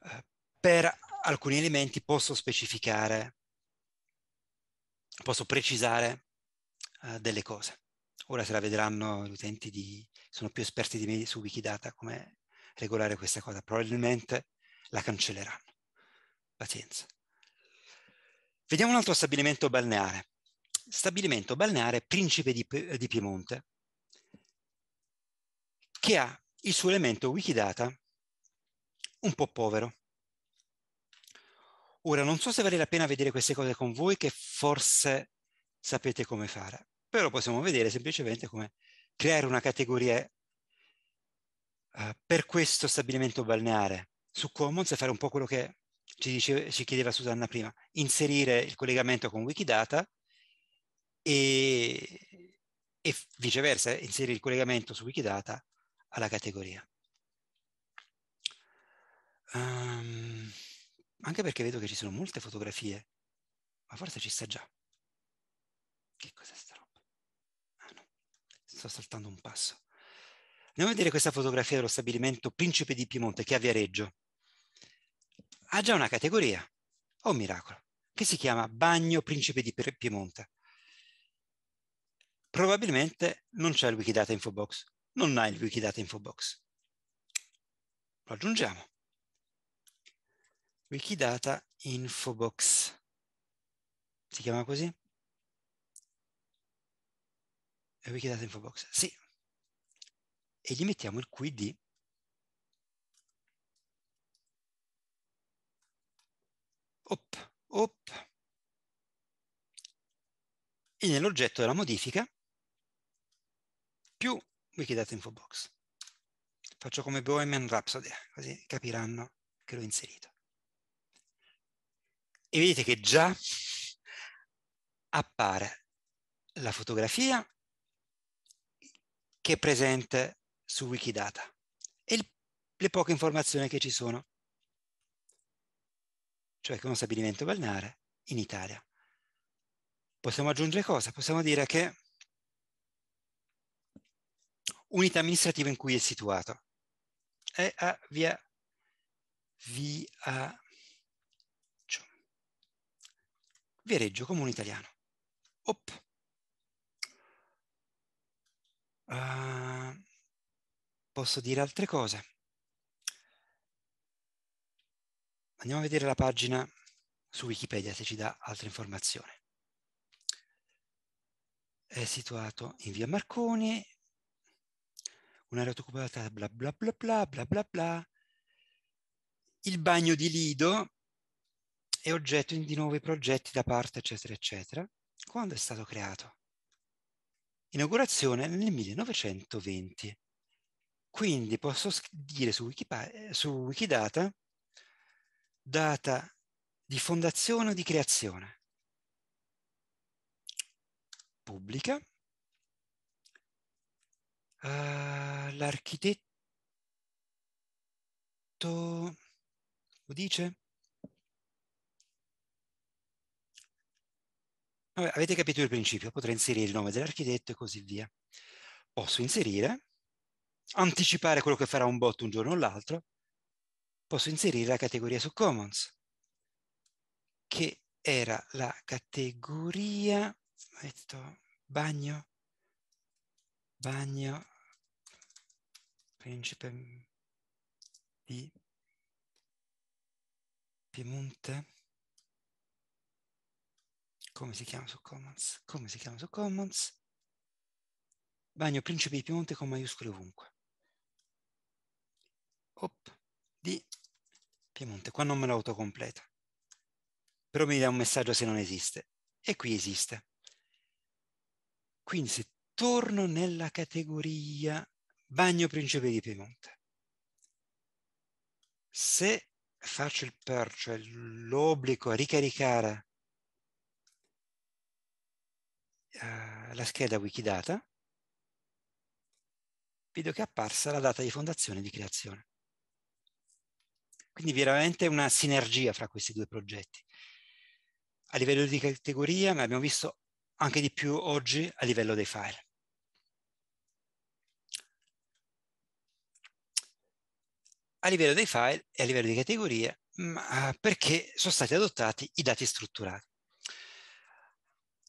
Eh, per alcuni elementi posso specificare posso precisare uh, delle cose. Ora se la vedranno gli utenti di, sono più esperti di me su Wikidata come regolare questa cosa. Probabilmente la cancelleranno. Pazienza. Vediamo un altro stabilimento balneare. Stabilimento balneare Principe di, di Piemonte, che ha il suo elemento Wikidata un po' povero. Ora, non so se vale la pena vedere queste cose con voi, che forse sapete come fare, però possiamo vedere semplicemente come creare una categoria uh, per questo stabilimento balneare su Commons e fare un po' quello che ci, dice, ci chiedeva Susanna prima, inserire il collegamento con Wikidata e, e viceversa, inserire il collegamento su Wikidata alla categoria. Um, ma anche perché vedo che ci sono molte fotografie, ma forse ci sta già. Che cos'è sta roba? Ah no, sto saltando un passo. Andiamo a vedere questa fotografia dello stabilimento Principe di Piemonte, che è a Viareggio. Ha già una categoria, oh miracolo, che si chiama Bagno Principe di Piemonte. Probabilmente non c'è il Wikidata Infobox, non ha il Wikidata Infobox. Lo aggiungiamo. Wikidata Infobox. Si chiama così? È Wikidata Infobox, sì. E gli mettiamo il QID op, op. E nell'oggetto della modifica più Wikidata Infobox. Faccio come Bohemian Rhapsody, così capiranno che l'ho inserito e vedete che già appare la fotografia che è presente su Wikidata e il, le poche informazioni che ci sono, cioè che è uno stabilimento balneare in Italia. Possiamo aggiungere cosa? Possiamo dire che unità amministrativa in cui è situato è a via, via Viareggio, comune italiano. Op. Uh, posso dire altre cose. Andiamo a vedere la pagina su Wikipedia se ci dà altre informazioni. È situato in via Marconi, un'area occupata bla bla bla bla bla bla bla. Il bagno di Lido è oggetto di nuovi progetti da parte eccetera eccetera, quando è stato creato? Inaugurazione nel 1920. Quindi posso dire su, Wikipa- su Wikidata data di fondazione o di creazione. Pubblica. Uh, l'architetto lo dice? Vabbè, avete capito il principio, potrei inserire il nome dell'architetto e così via. Posso inserire, anticipare quello che farà un bot un giorno o l'altro, posso inserire la categoria su Commons, che era la categoria, detto, bagno, bagno, principe di Piemonte, come si chiama su Commons? Come si chiama su Commons? Bagno Principe di Piemonte con maiuscole ovunque. Op, di Piemonte. Qua non me l'autocompleta. Però mi dà un messaggio se non esiste. E qui esiste. Quindi se torno nella categoria Bagno Principe di Piemonte, se faccio il purge, l'obbligo a ricaricare eh, la scheda Wikidata, vedo che è apparsa la data di fondazione e di creazione. Quindi veramente una sinergia fra questi due progetti. A livello di categoria, ma abbiamo visto anche di più oggi a livello dei file. A livello dei file e a livello di categorie, eh, perché sono stati adottati i dati strutturati.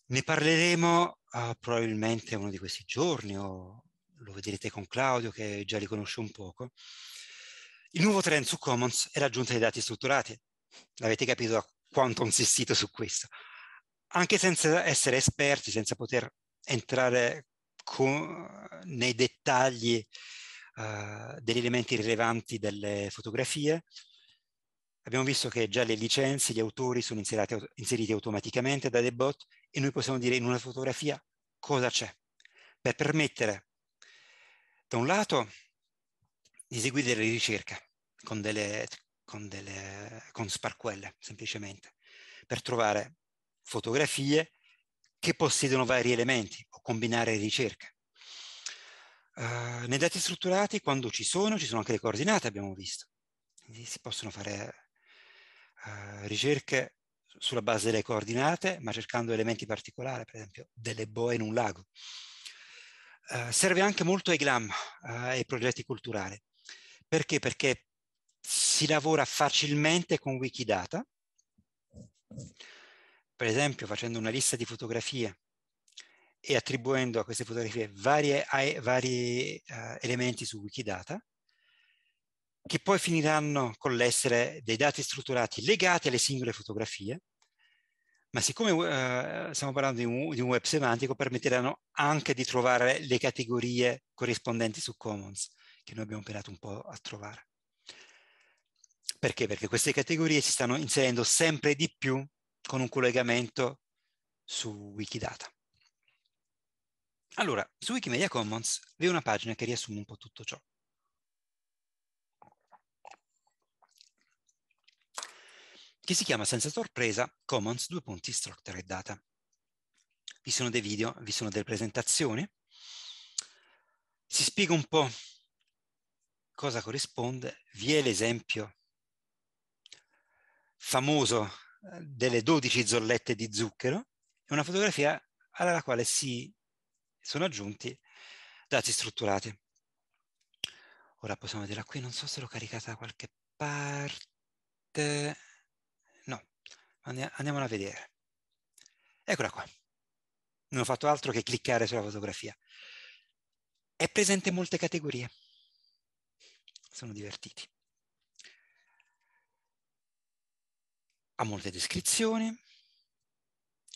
Ne parleremo uh, probabilmente uno di questi giorni o lo vedrete con Claudio che già li conosce un poco. Il nuovo trend su Commons è l'aggiunta dei dati strutturati. L'avete capito quanto ho insistito su questo. Anche senza essere esperti, senza poter entrare nei dettagli uh, degli elementi rilevanti delle fotografie, Abbiamo visto che già le licenze, gli autori sono inserati, inseriti automaticamente da dei bot e noi possiamo dire in una fotografia cosa c'è per permettere da un lato di eseguire delle ricerche con, delle, con, delle, con sparquelle semplicemente per trovare fotografie che possiedono vari elementi o combinare ricerche. Uh, nei dati strutturati, quando ci sono, ci sono anche le coordinate, abbiamo visto. Quindi si possono fare eh, ricerche sulla base delle coordinate, ma cercando elementi particolari, per esempio delle boe in un lago. Eh, serve anche molto ai GLAM eh, e ai progetti culturali. Perché? Perché si lavora facilmente con Wikidata, per esempio facendo una lista di fotografie e attribuendo a queste fotografie varie, ai, vari uh, elementi su Wikidata, che poi finiranno con l'essere dei dati strutturati legati alle singole fotografie, ma siccome uh, stiamo parlando di un, di un, web semantico, permetteranno anche di trovare le categorie corrispondenti su Commons, che noi abbiamo operato un po' a trovare. Perché? Perché queste categorie si stanno inserendo sempre di più con un collegamento su Wikidata. Allora, su Wikimedia Commons vi è una pagina che riassume un po' tutto ciò. che si chiama senza sorpresa Commons 2 punti structure e data. Vi sono dei video, vi sono delle presentazioni. Si spiega un po' cosa corrisponde, vi è l'esempio famoso eh, delle 12 zollette di zucchero, è una fotografia alla quale si sono aggiunti dati strutturati. Ora possiamo vederla ah, qui, non so se l'ho caricata da qualche parte andiamola a vedere. Eccola qua. Non ho fatto altro che cliccare sulla fotografia. È presente in molte categorie. Sono divertiti. Ha molte descrizioni,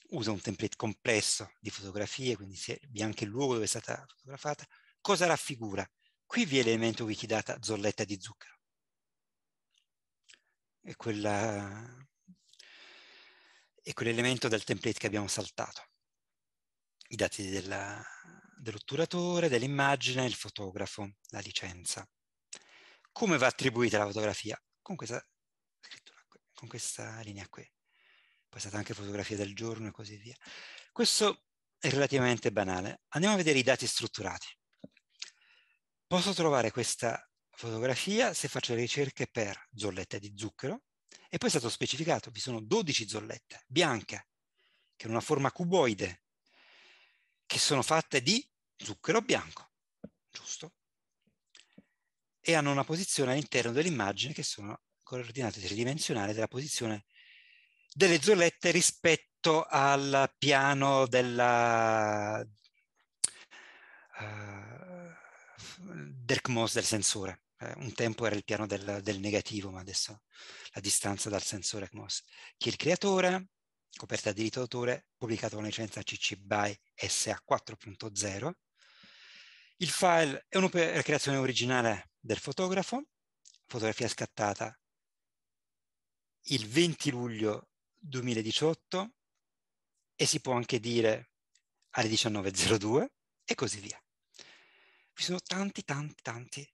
usa un template complesso di fotografie, quindi vi è anche il luogo dove è stata fotografata. Cosa raffigura? Qui vi è l'elemento Wikidata zolletta di zucchero. E quella e quell'elemento del template che abbiamo saltato. I dati della, dell'otturatore, dell'immagine, il fotografo, la licenza. Come va attribuita la fotografia? Con questa scrittura qui, con questa linea qui. Poi è stata anche fotografia del giorno e così via. Questo è relativamente banale. Andiamo a vedere i dati strutturati. Posso trovare questa fotografia se faccio le ricerche per zollette di zucchero, e poi è stato specificato, vi sono 12 zollette bianche, che hanno una forma cuboide, che sono fatte di zucchero bianco, giusto? E hanno una posizione all'interno dell'immagine che sono coordinate tridimensionali della posizione delle zollette rispetto al piano della, uh, del CMOS del sensore eh, un tempo era il piano del, del, negativo, ma adesso la distanza dal sensore ECMOS, che il creatore, coperta diritto d'autore, pubblicato con licenza CC BY SA 4.0, il file è una creazione originale del fotografo, fotografia scattata il 20 luglio 2018 e si può anche dire alle 19.02 e così via. Ci sono tanti, tanti, tanti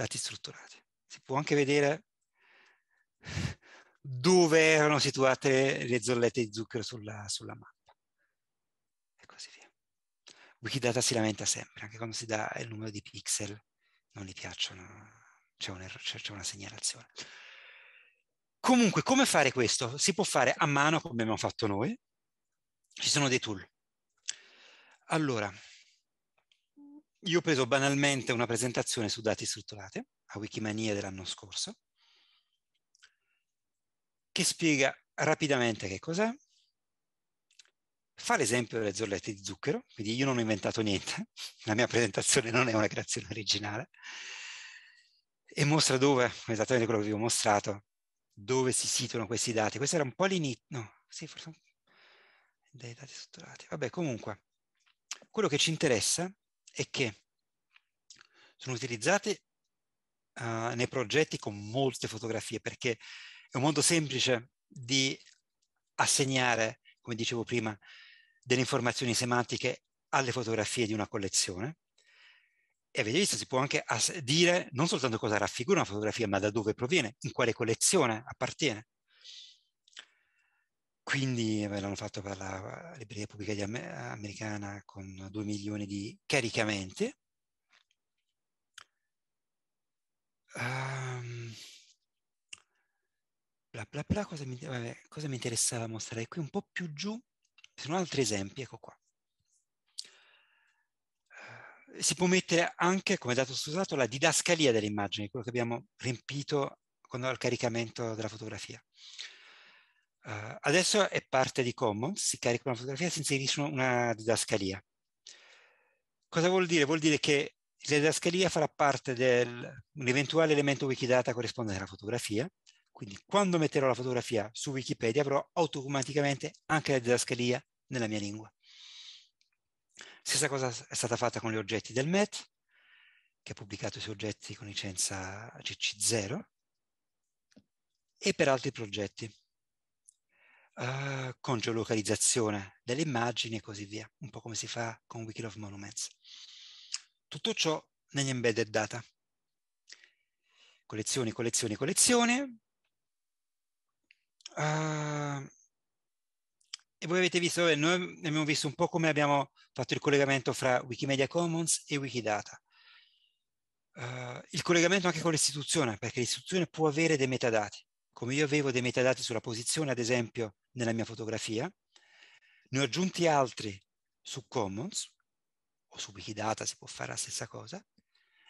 dati strutturati. Si può anche vedere dove erano situate le zollette di zucchero sulla, sulla mappa e così via. Wikidata si lamenta sempre, anche quando si dà il numero di pixel non gli piacciono, c'è un c'è, una segnalazione. Comunque, come fare questo? Si può fare a mano come abbiamo fatto noi, ci sono dei tool. Allora, io ho preso banalmente una presentazione su dati strutturati a Wikimania dell'anno scorso, che spiega rapidamente che cos'è, fa l'esempio delle zollette di zucchero, quindi io non ho inventato niente, la mia presentazione non è una creazione originale, e mostra dove, esattamente quello che vi ho mostrato, dove si situano questi dati. Questo era un po' l'inizio, no, sì, forse dei dati strutturati. Vabbè, comunque, quello che ci interessa è che sono utilizzate uh, nei progetti con molte fotografie perché è un modo semplice di assegnare, come dicevo prima, delle informazioni semantiche alle fotografie di una collezione. E avete visto, si può anche dire non soltanto cosa raffigura una fotografia, ma da dove proviene, in quale collezione appartiene quindi beh, l'hanno fatto per la libreria pubblica americana con 2 milioni di caricamenti. Um, ehm, bla bla bla, cosa mi, vabbè, cosa mi interessava mostrare qui? Un po' più giù, ci sono altri esempi, ecco qua. Uh, si può mettere anche come dato scusato la didascalia delle immagini, quello che abbiamo riempito con il caricamento della fotografia. Uh, adesso è parte di Commons, si carica una fotografia e si inserisce una didascalia. Cosa vuol dire? Vuol dire che la didascalia farà parte di un eventuale elemento Wikidata corrispondente alla fotografia, quindi quando metterò la fotografia su Wikipedia avrò automaticamente anche la didascalia nella mia lingua. Stessa cosa è stata fatta con gli oggetti del MET, che ha pubblicato i suoi oggetti con licenza CC0, e per altri progetti uh, con geolocalizzazione delle immagini e così via, un po' come si fa con Wiki of Monuments. Tutto ciò negli embedded data. Collezioni, collezioni, collezioni. Uh, e voi avete visto, eh, noi abbiamo visto un po' come abbiamo fatto il collegamento fra Wikimedia Commons e Wikidata. Uh, il collegamento anche con l'istituzione, perché l'istituzione può avere dei metadati come io avevo dei metadati sulla posizione, ad esempio, nella mia fotografia, ne ho aggiunti altri su Commons, o su Wikidata si può fare la stessa cosa,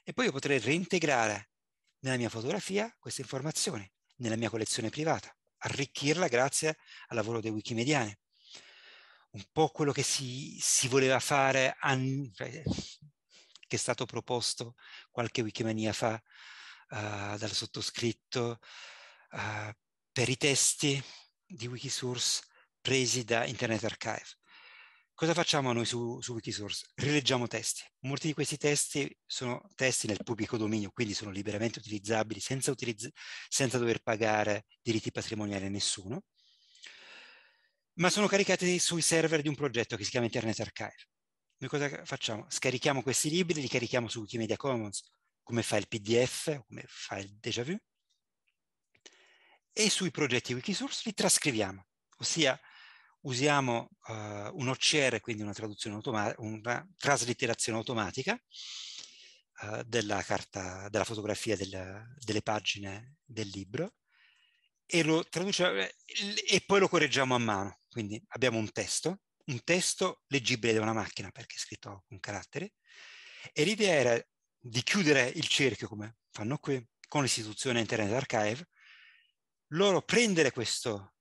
e poi io potrei reintegrare nella mia fotografia queste informazioni, nella mia collezione privata, arricchirla grazie al lavoro dei wikimediani. Un po' quello che si, si voleva fare, cioè, che è stato proposto qualche wikimania fa uh, dal sottoscritto, eh, per i testi di Wikisource presi da Internet Archive. Cosa facciamo noi su, su Wikisource? Rileggiamo testi. Molti di questi testi sono testi nel pubblico dominio, quindi sono liberamente utilizzabili senza, utilizz- senza dover pagare diritti patrimoniali a nessuno, ma sono caricati sui server di un progetto che si chiama Internet Archive. Noi cosa facciamo? Scarichiamo questi libri, li carichiamo su Wikimedia Commons come file PDF, come file déjà vu, e sui progetti Wikisource li trascriviamo, ossia usiamo uh, un OCR, quindi una, una traslitterazione automatica uh, della, carta, della fotografia del, delle pagine del libro e, lo eh, e poi lo correggiamo a mano. Quindi abbiamo un testo, un testo leggibile da una macchina perché è scritto con caratteri e l'idea era di chiudere il cerchio, come fanno qui, con l'istituzione Internet Archive, loro prendere questo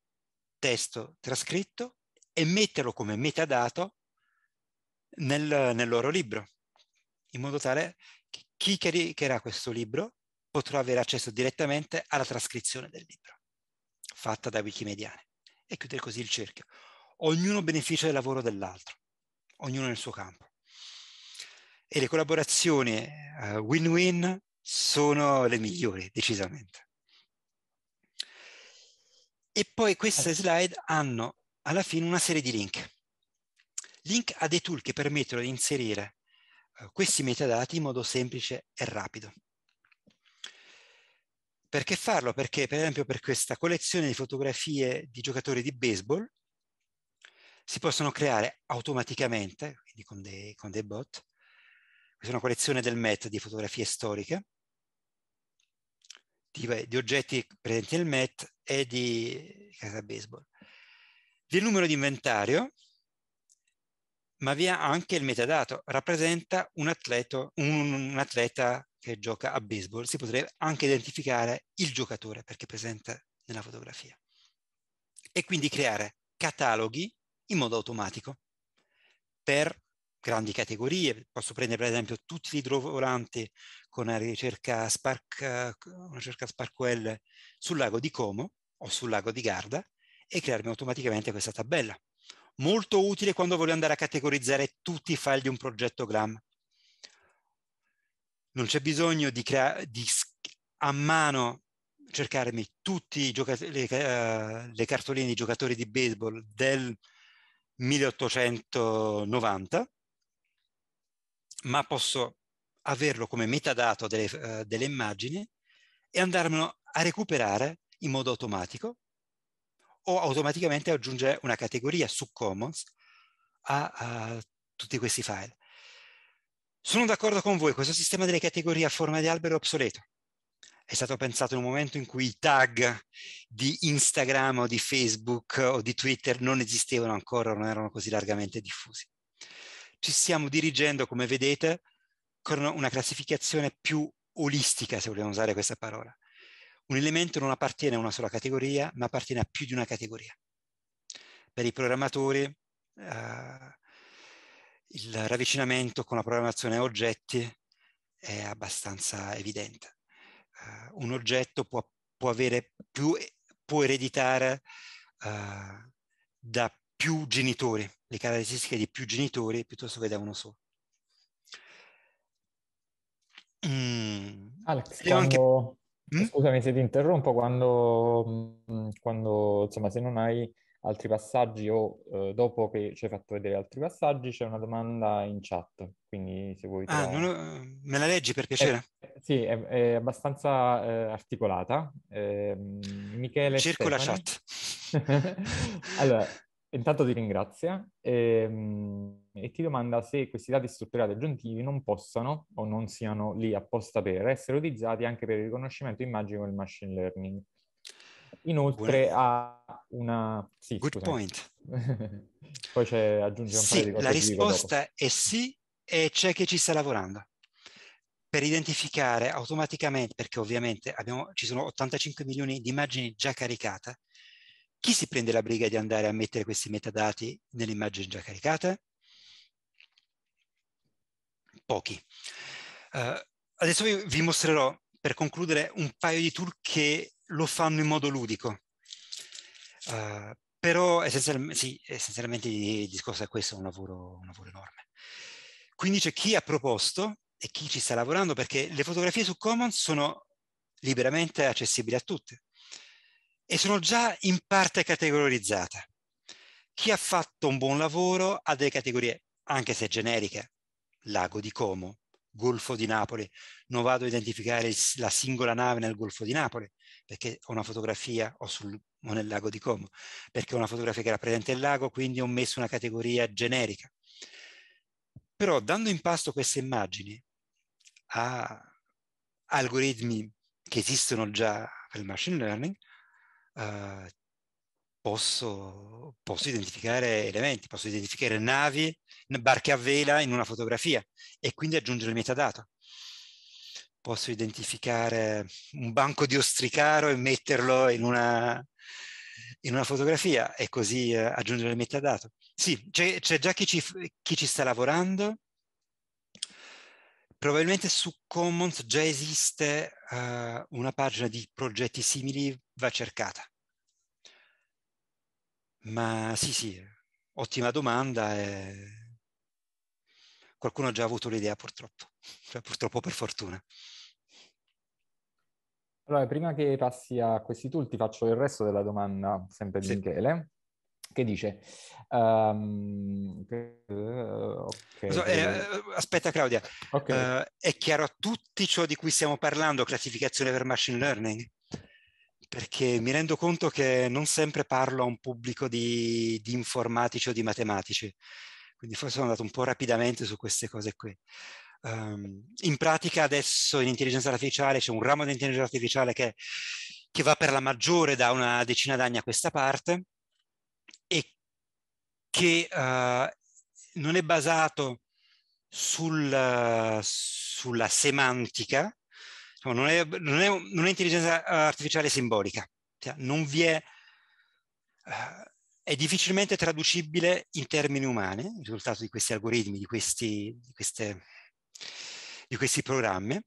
testo trascritto e metterlo come metadato nel, nel loro libro, in modo tale che chi caricherà questo libro potrà avere accesso direttamente alla trascrizione del libro fatta da Wikimediane e chiudere così il cerchio. Ognuno beneficia del lavoro dell'altro, ognuno nel suo campo. E le collaborazioni eh, win-win sono le migliori, decisamente e poi queste eh slide hanno alla fine una serie di link. Link a dei tool che permettono di inserire eh, questi metadati in modo semplice e rapido. Perché farlo? Perché per esempio per questa collezione di fotografie di giocatori di baseball si possono creare automaticamente, quindi con dei, con dei bot, questa è una collezione del MET di fotografie storiche, effettiva di oggetti presenti nel MET e di casa baseball. Il numero di inventario, ma vi è anche il metadato, rappresenta un, atleto, un, un atleta che gioca a baseball, si potrebbe anche identificare il giocatore perché è presente nella fotografia. E quindi creare cataloghi in modo automatico per grandi categorie, posso prendere per esempio tutti gli idrovolanti con una ricerca Spark, una ricerca Spark SparkQL sul lago di Como o sul lago di Garda e crearmi automaticamente questa tabella. Molto utile quando voglio andare a categorizzare tutti i file di un progetto GRAM. Non c'è bisogno di, di a mano cercarmi tutte le, uh, le cartoline di giocatori di baseball del 1890 ma posso averlo come metadato delle, uh, delle immagini e andarmelo a recuperare in modo automatico o automaticamente aggiungere una categoria su Commons a, a tutti questi file. Sono d'accordo con voi, questo sistema delle categorie a forma di albero è obsoleto. È stato pensato in un momento in cui i tag di Instagram o di Facebook o di Twitter non esistevano ancora, non erano così largamente diffusi ci stiamo dirigendo, come vedete, con una classificazione più olistica, se vogliamo usare questa parola. Un elemento non appartiene a una sola categoria, ma appartiene a più di una categoria. Per i programmatori eh, il ravvicinamento con la programmazione a oggetti è abbastanza evidente. Eh, un oggetto può, può, più, può ereditare eh, da più genitori le caratteristiche di più genitori piuttosto che da uno solo. Mm. Alex, quando... anche... Mm? scusami se ti interrompo, quando, mm, quando, insomma se non hai altri passaggi o eh, dopo che ci hai fatto vedere altri passaggi c'è una domanda in chat, quindi se vuoi... Ah, la... Ho... me la leggi per eh, piacere? Eh, sì, è, è abbastanza eh, articolata. Ehm, Michele... Cerco Stefani. la chat. allora, Intanto ti ringrazia e, ehm, e, ti domanda se questi dati strutturati aggiuntivi non possano o non siano lì apposta per essere utilizzati anche per il riconoscimento immagini con il machine learning. Inoltre ha una... Sì, Good scusami. point. Poi c'è aggiunge un sì, paio di cose. La risposta è sì e c'è che ci sta lavorando per identificare automaticamente, perché ovviamente abbiamo, ci sono 85 milioni di immagini già caricate, chi si prende la briga di andare a mettere questi metadati nell'immagine già caricata? Pochi. Uh, adesso vi, vi mostrerò, per concludere, un paio di tool che lo fanno in modo ludico. Uh, però essenzialmente, sì, essenzialmente il discorso è questo, è un lavoro, un lavoro enorme. Quindi c'è chi ha proposto e chi ci sta lavorando, perché le fotografie su Commons sono liberamente accessibili a tutti e sono già in parte categorizzata. Chi ha fatto un buon lavoro ha delle categorie, anche se generiche, lago di Como, Golfo di Napoli. Non vado a identificare la singola nave nel Golfo di Napoli, perché ho una fotografia o, sul, o nel lago di Como, perché ho una fotografia che rappresenta il lago, quindi ho messo una categoria generica. Però dando in pasto queste immagini a algoritmi che esistono già per il machine learning, eh, posso, posso, identificare elementi, posso identificare navi, barche a vela in una fotografia e quindi aggiungere il metadato. Posso identificare un banco di ostricaro e metterlo in una, in una fotografia e così eh, aggiungere il metadato. Sì, c'è, già chi ci, chi ci sta lavorando, probabilmente su Commons già esiste uh, una pagina di progetti simili, va cercata. Ma sì, sì, ottima domanda. Qualcuno ha già avuto l'idea purtroppo, cioè, purtroppo per fortuna. Allora, prima che passi a questi tool, ti faccio il resto della domanda, sempre di sì. Michele, che dice... Um, che, eh, okay, so, eh, eh, aspetta Claudia, okay. uh, è chiaro a tutti ciò di cui stiamo parlando, classificazione per machine learning? perché mi rendo conto che non sempre parlo a un pubblico di, di informatici o di matematici, quindi forse sono andato un po' rapidamente su queste cose qui. Um, in pratica adesso in intelligenza artificiale c'è un ramo di intelligenza artificiale che, che va per la maggiore da una decina d'anni a questa parte e che uh, non è basato sul, uh, sulla semantica, non è, non è un'intelligenza eh, artificiale simbolica, cioè non vi è, eh, è difficilmente traducibile in termini umani, il risultato di questi algoritmi, di questi, di queste, di questi programmi,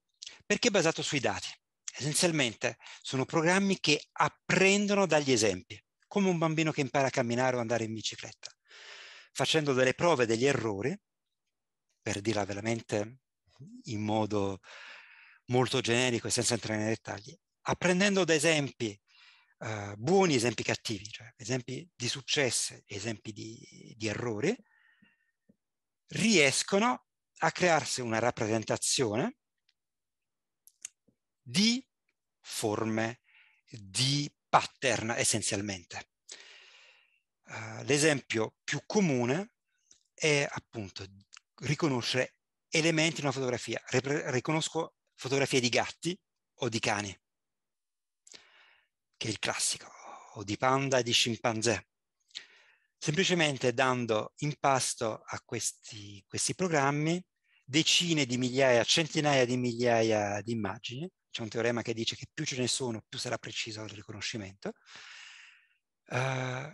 perché è basato sui dati. Essenzialmente sono programmi che apprendono dagli esempi, come un bambino che impara a camminare o andare in bicicletta, facendo delle prove, degli errori, per dirla veramente in modo molto generico e senza entrare nei dettagli, apprendendo da esempi eh, buoni, esempi cattivi, cioè esempi di successi, esempi di, di errori, riescono a crearsi una rappresentazione di forme, di pattern essenzialmente. Uh, l'esempio più comune è appunto riconoscere elementi in una fotografia. Re riconosco fotografie di gatti o di cani, che è il classico, o di panda e di scimpanzé. Semplicemente dando in pasto a questi, questi programmi decine di migliaia, centinaia di migliaia di immagini, c'è un teorema che dice che più ce ne sono, più sarà preciso il riconoscimento, uh,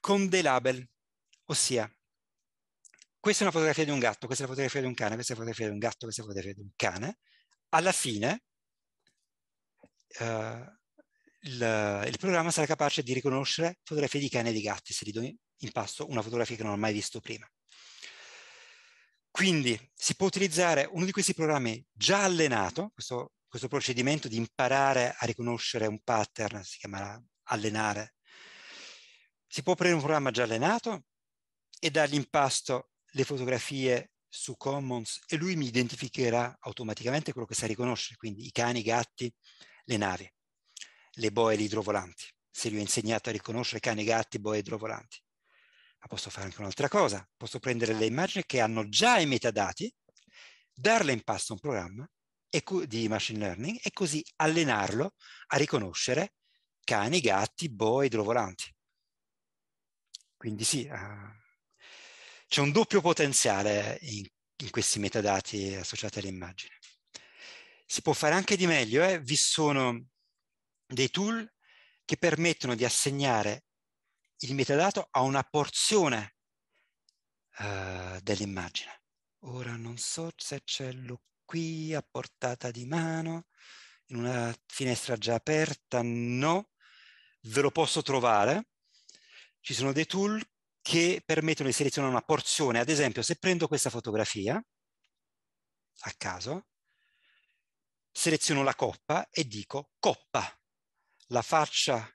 con dei label, ossia questa è una fotografia di un gatto, questa è la fotografia di un cane, questa è la fotografia di un gatto, questa è la fotografia di un cane, alla fine eh, il, il, programma sarà capace di riconoscere fotografie di cani e di gatti se gli do in pasto una fotografia che non ho mai visto prima. Quindi si può utilizzare uno di questi programmi già allenato, questo, questo procedimento di imparare a riconoscere un pattern, si chiamerà allenare. Si può prendere un programma già allenato e dargli in pasto le fotografie su Commons e lui mi identificherà automaticamente quello che sa riconoscere, quindi i cani, i gatti, le navi, le boe e gli idrovolanti. Se gli ho insegnato a riconoscere cani, gatti, boe e idrovolanti. Ma posso fare anche un'altra cosa, posso prendere le immagini che hanno già i metadati, darle in pasto a un programma di machine learning e così allenarlo a riconoscere cani, gatti, boe, idrovolanti. Quindi sì, uh, c'è un doppio potenziale in, in questi metadati associati all'immagine. Si può fare anche di meglio, eh? vi sono dei tool che permettono di assegnare il metadato a una porzione uh, dell'immagine. Ora non so se ce l'ho qui a portata di mano, in una finestra già aperta, no, ve lo posso trovare. Ci sono dei tool che permettono di selezionare una porzione. Ad esempio, se prendo questa fotografia, a caso, seleziono la coppa e dico coppa, la faccia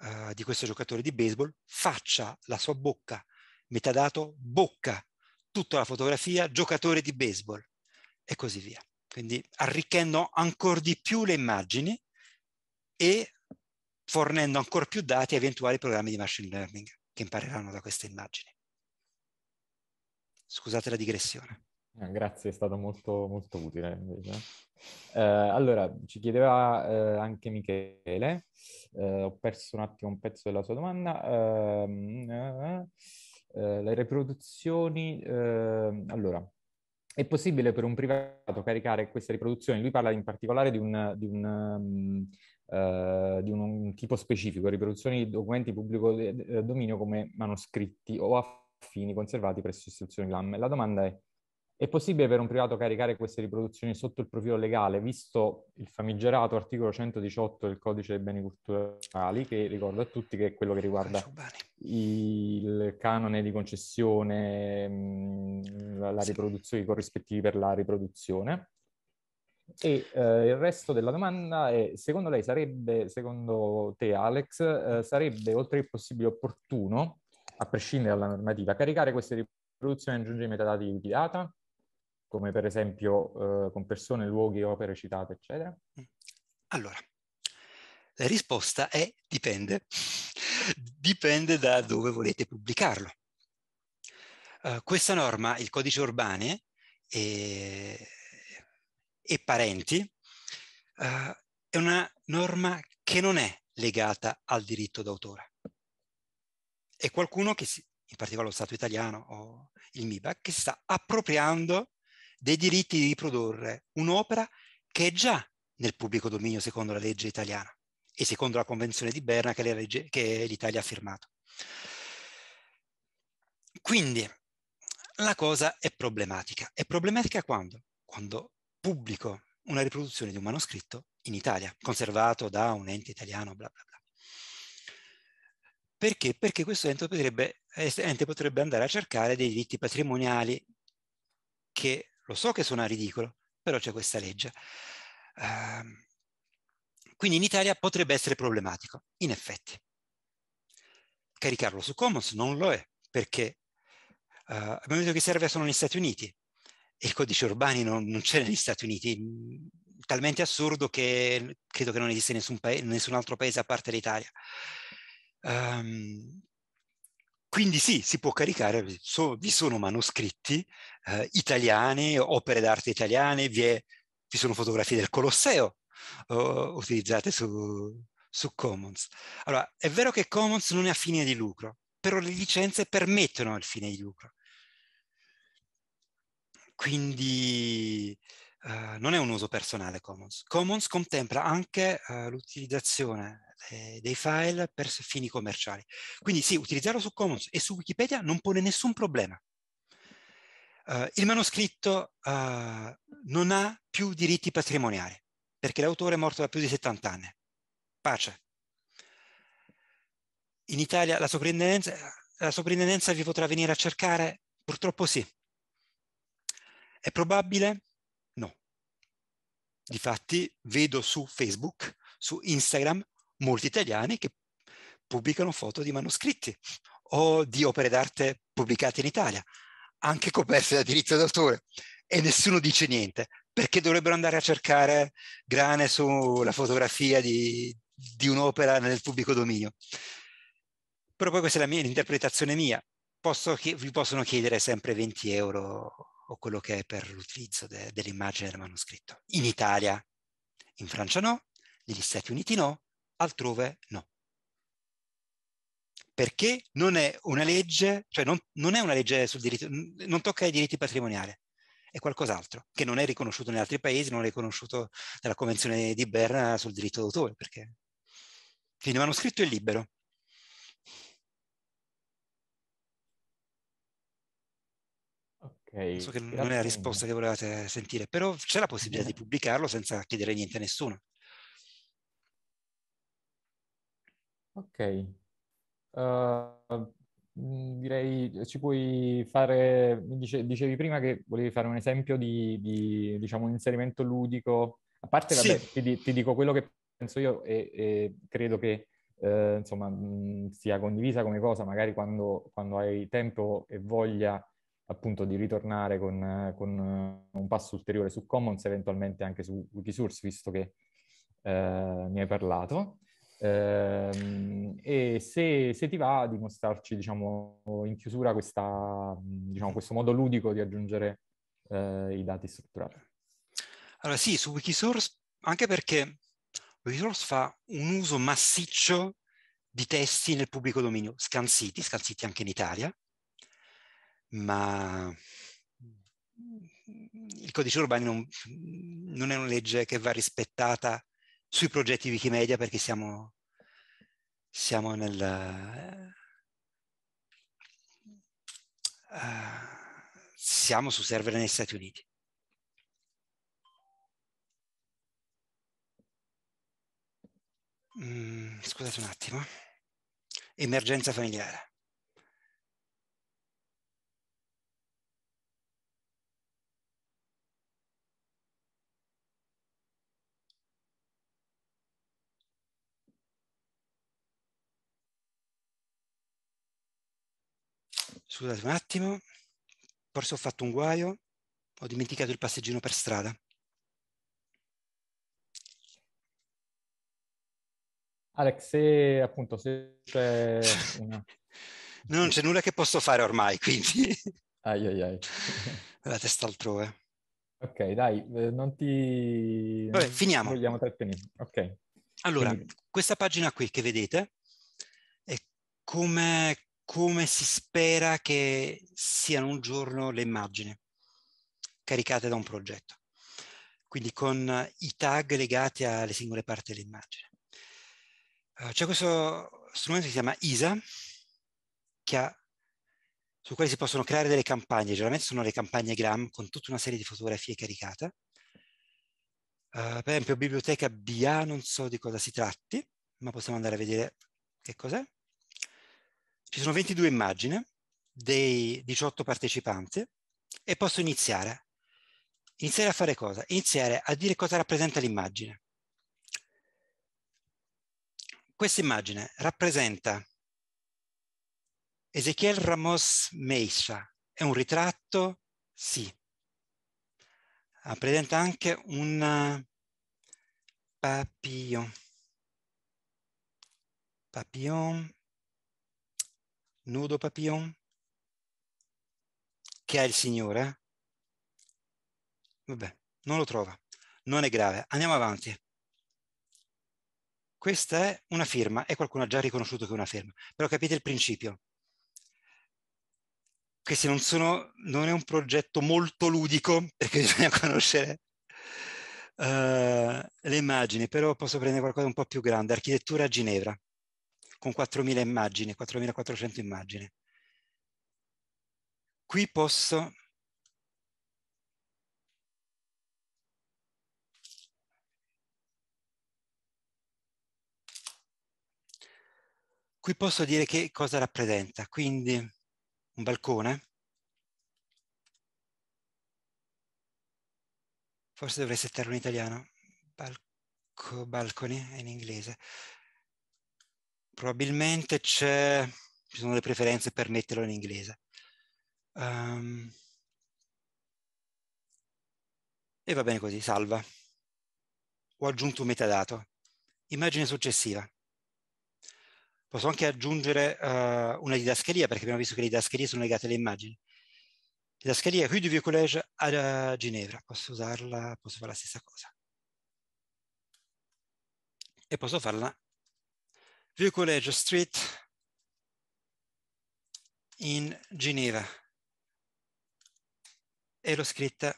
uh, di questo giocatore di baseball, faccia la sua bocca, metadato bocca, tutta la fotografia, giocatore di baseball e così via. Quindi arricchendo ancora di più le immagini e fornendo ancora più dati a eventuali programmi di machine learning che impareranno da queste immagini. Scusate la digressione. Eh, grazie, è stato molto, molto utile. Eh, allora, ci chiedeva eh, anche Michele, eh, ho perso un attimo un pezzo della sua domanda. Ehm, eh, eh, le riproduzioni, ehm, allora, è possibile per un privato caricare queste riproduzioni? Lui parla in particolare di un, di un, ehm, eh, di un, un, tipo specifico, riproduzioni di documenti pubblico de, eh, de eh, dominio come manoscritti o affini conservati presso istituzioni LAM. La domanda è, è possibile per un privato caricare queste riproduzioni sotto il profilo legale, visto il famigerato articolo 118 del codice dei beni culturali, che ricordo a tutti che è quello che riguarda il canone di concessione, mm, la, riproduzione, i corrispettivi per la riproduzione. E eh, il resto della domanda è, secondo lei sarebbe, secondo te Alex, eh, sarebbe oltre il possibile opportuno, a prescindere dalla normativa, caricare queste riproduzioni e aggiungere metadati di data, come per esempio eh, con persone, luoghi, opere citate, eccetera? Allora, la risposta è dipende. dipende da dove volete pubblicarlo. Uh, questa norma, il codice urbane, eh, e parenti, uh, è una norma che non è legata al diritto d'autore. È qualcuno che, si, in particolare lo Stato italiano o il MIBAC, che si sta appropriando dei diritti di riprodurre un'opera che è già nel pubblico dominio secondo la legge italiana e secondo la Convenzione di Berna che, legge, che l'Italia ha firmato. Quindi la cosa è problematica. È problematica quando? Quando pubblico una riproduzione di un manoscritto in Italia, conservato da un ente italiano, bla bla bla. Perché? Perché questo ente potrebbe, ente potrebbe andare a cercare dei diritti patrimoniali che, lo so che suona ridicolo, però c'è questa legge. Uh, quindi in Italia potrebbe essere problematico, in effetti. Caricarlo su Commons non lo è, perché uh, abbiamo detto che serve solo negli Stati Uniti, e i codici urbani non, non c'è negli Stati Uniti, mhmm, talmente assurdo che credo che non esiste nessun, paese, nessun altro paese a parte l'Italia. Um, quindi sì, si può caricare, so, vi sono manoscritti eh, italiani, opere d'arte italiane, vi, è, vi, sono fotografie del Colosseo oh, utilizzate su, su Commons. Allora, è vero che Commons non è a fine di lucro, però le licenze permettono il fine di lucro. Quindi eh, non è un uso personale Commons. Commons contempla anche eh, l'utilizzazione dei, file per fini commerciali. Quindi sì, utilizzarlo su Commons e su Wikipedia non pone nessun problema. Eh, il manoscritto eh, non ha più diritti patrimoniali perché l'autore è morto da più di 70 anni. Pace. In Italia la soprintendenza, eh, la soprintendenza vi potrà venire a cercare? Purtroppo sì. È probabile? No. Difatti vedo su Facebook, su Instagram, molti italiani che pubblicano foto di manoscritti o di opere d'arte pubblicate in Italia, anche coperte da diritto d'autore, e nessuno dice niente, perché dovrebbero andare a cercare grane sulla fotografia di, di un'opera nel pubblico dominio. Però poi questa è la mia interpretazione mia. Posso, vi possono chiedere sempre 20 euro o quello che è per l'utilizzo de, dell'immagine del manoscritto. In Italia, in Francia no, negli Stati Uniti no, altrove no. Perché non è una legge, cioè non, non è una legge sul diritto, non tocca i diritti patrimoniali, è qualcos'altro, che non è riconosciuto negli altri paesi, non è riconosciuto dalla Convenzione di Berna sul diritto d'autore, perché... Quindi il manoscritto è libero, Okay, so che non è la risposta che volevate sentire, però c'è la possibilità di pubblicarlo senza chiedere niente a nessuno. Ok. Uh, direi ci puoi fare, dice, dicevi prima che volevi fare un esempio di, di diciamo, un inserimento ludico. A parte, vabbè, ti, ti, dico quello che penso io e, e credo che eh, insomma, mh, mhmm, sia condivisa come cosa, magari quando, quando hai tempo e voglia appunto di ritornare con, con eh, un passo ulteriore su Commons, eventualmente anche su Wikisource, visto che eh, mi hai parlato. Ehm, e se, se, ti va di mostrarci, diciamo, in chiusura questa, diciamo, questo modo ludico di aggiungere eh, i dati strutturati. Allora sì, su Wikisource, anche perché Wikisource fa un uso massiccio di testi nel pubblico dominio, scansiti, scansiti anche in Italia, ma il codice urbano non, non, è una legge che va rispettata sui progetti Wikimedia perché siamo, siamo nel... Uh, siamo su server negli Stati Uniti. Mm, scusate un attimo. Emergenza familiare. Scusate un attimo, forse ho fatto un guaio, ho dimenticato il passeggino per strada. Alex, se appunto se c'è una... non c'è nulla che posso fare ormai, quindi... ai ai ai. La testa altrove. Ok, dai, eh, non ti... Vabbè, finiamo. Vogliamo Ok. Allora, quindi... questa pagina qui che vedete è come come si spera che siano un giorno le immagini caricate da un progetto, quindi con i tag legati alle singole parti dell'immagine. Eh, c'è questo strumento che si chiama ISA, che ha, su cui si possono creare delle campagne, generalmente sono le campagne Gram con tutta una serie di fotografie caricate. Uh, per esempio biblioteca BA, non so di cosa si tratti, ma possiamo andare a vedere che cos'è. Ci sono 22 immagini dei 18 partecipanti e posso iniziare. Iniziare a fare cosa? Iniziare a dire cosa rappresenta l'immagine. Questa immagine rappresenta Ezequiel Ramos Meisha. È un ritratto? Sì. Rappresenta anche un eh, papillon. Papillon nudo papillon che ha il signore? Vabbè, non lo trova, non è grave, andiamo avanti. Questa è una firma e qualcuno ha già riconosciuto che è una firma, però capite il principio. Questi non sono, non è un progetto molto ludico perché bisogna conoscere uh, le immagini, però posso prendere qualcosa un po' più grande, architettura a Ginevra con 4.000 immagini, 4.400 immagini. Qui posso qui posso dire che cosa rappresenta, quindi un balcone, forse dovrei settarlo in italiano, Balco, balcony in inglese, probabilmente c'è, ci sono le preferenze per metterlo in inglese. Um, e va bene così, salva. Ho aggiunto un metadato. Immagine successiva. Posso anche aggiungere uh, una didascalia, perché abbiamo visto che le didascalie sono legate alle immagini. Didascalia qui di Vieux Collège a Ginevra. Posso usarla, posso fare la stessa cosa. E posso farla Rue College Street in Ginevra e l'ho scritta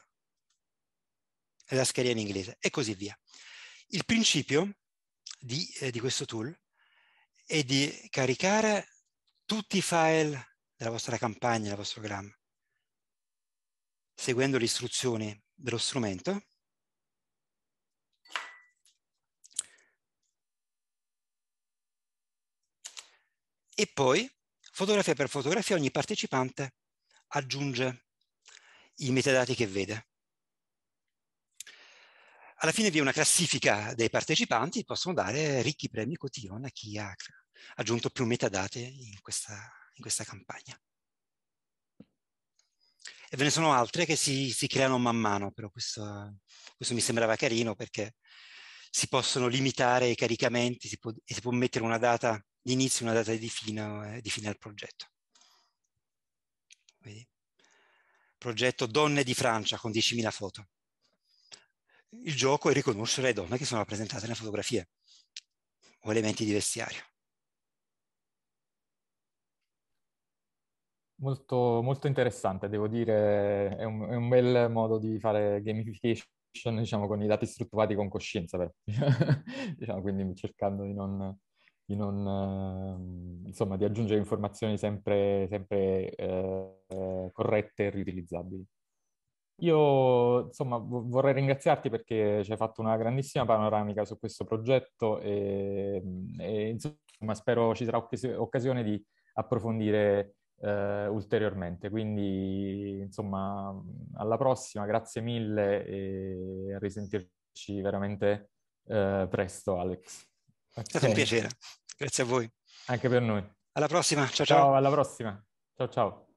la scheda in inglese e così via. Il principio di, eh, di, questo tool è di caricare tutti i file della vostra campagna, del vostro programma, seguendo le istruzioni dello strumento E poi, fotografia per fotografia, ogni partecipante aggiunge i metadati che vede. Alla fine vi è una classifica dei partecipanti, possono dare ricchi premi cotillon a chi ha aggiunto più metadate in questa, in questa campagna. E ve ne sono altre che si, si creano man mano, però questo, questo, mi sembrava carino perché si possono limitare i caricamenti si può, e si può mettere una data di inizio e una data di fine, eh, di fine al progetto. Vedi? Progetto Donne di Francia con 10.000 foto. Il gioco è riconoscere le donne che sono rappresentate nelle fotografie o elementi di vestiario. Molto, molto interessante, devo dire, è un, è un, bel modo di fare gamification, diciamo, con i dati strutturati con coscienza, però. diciamo, quindi cercando di non, di, non, ehm, insomma, di aggiungere informazioni sempre, sempre eh, corrette e riutilizzabili. Io insomma, vorrei ringraziarti perché ci hai fatto una grandissima panoramica su questo progetto e, mm, e insomma, spero ci sarà occas- occasione di approfondire eh, ulteriormente. Quindi insomma, mm, alla prossima, grazie mille e a risentirci veramente eh, presto Alex. Okay. È stato un piacere. Grazie a voi. Anche per noi. Alla prossima. Ciao ciao. ciao alla prossima. Ciao ciao.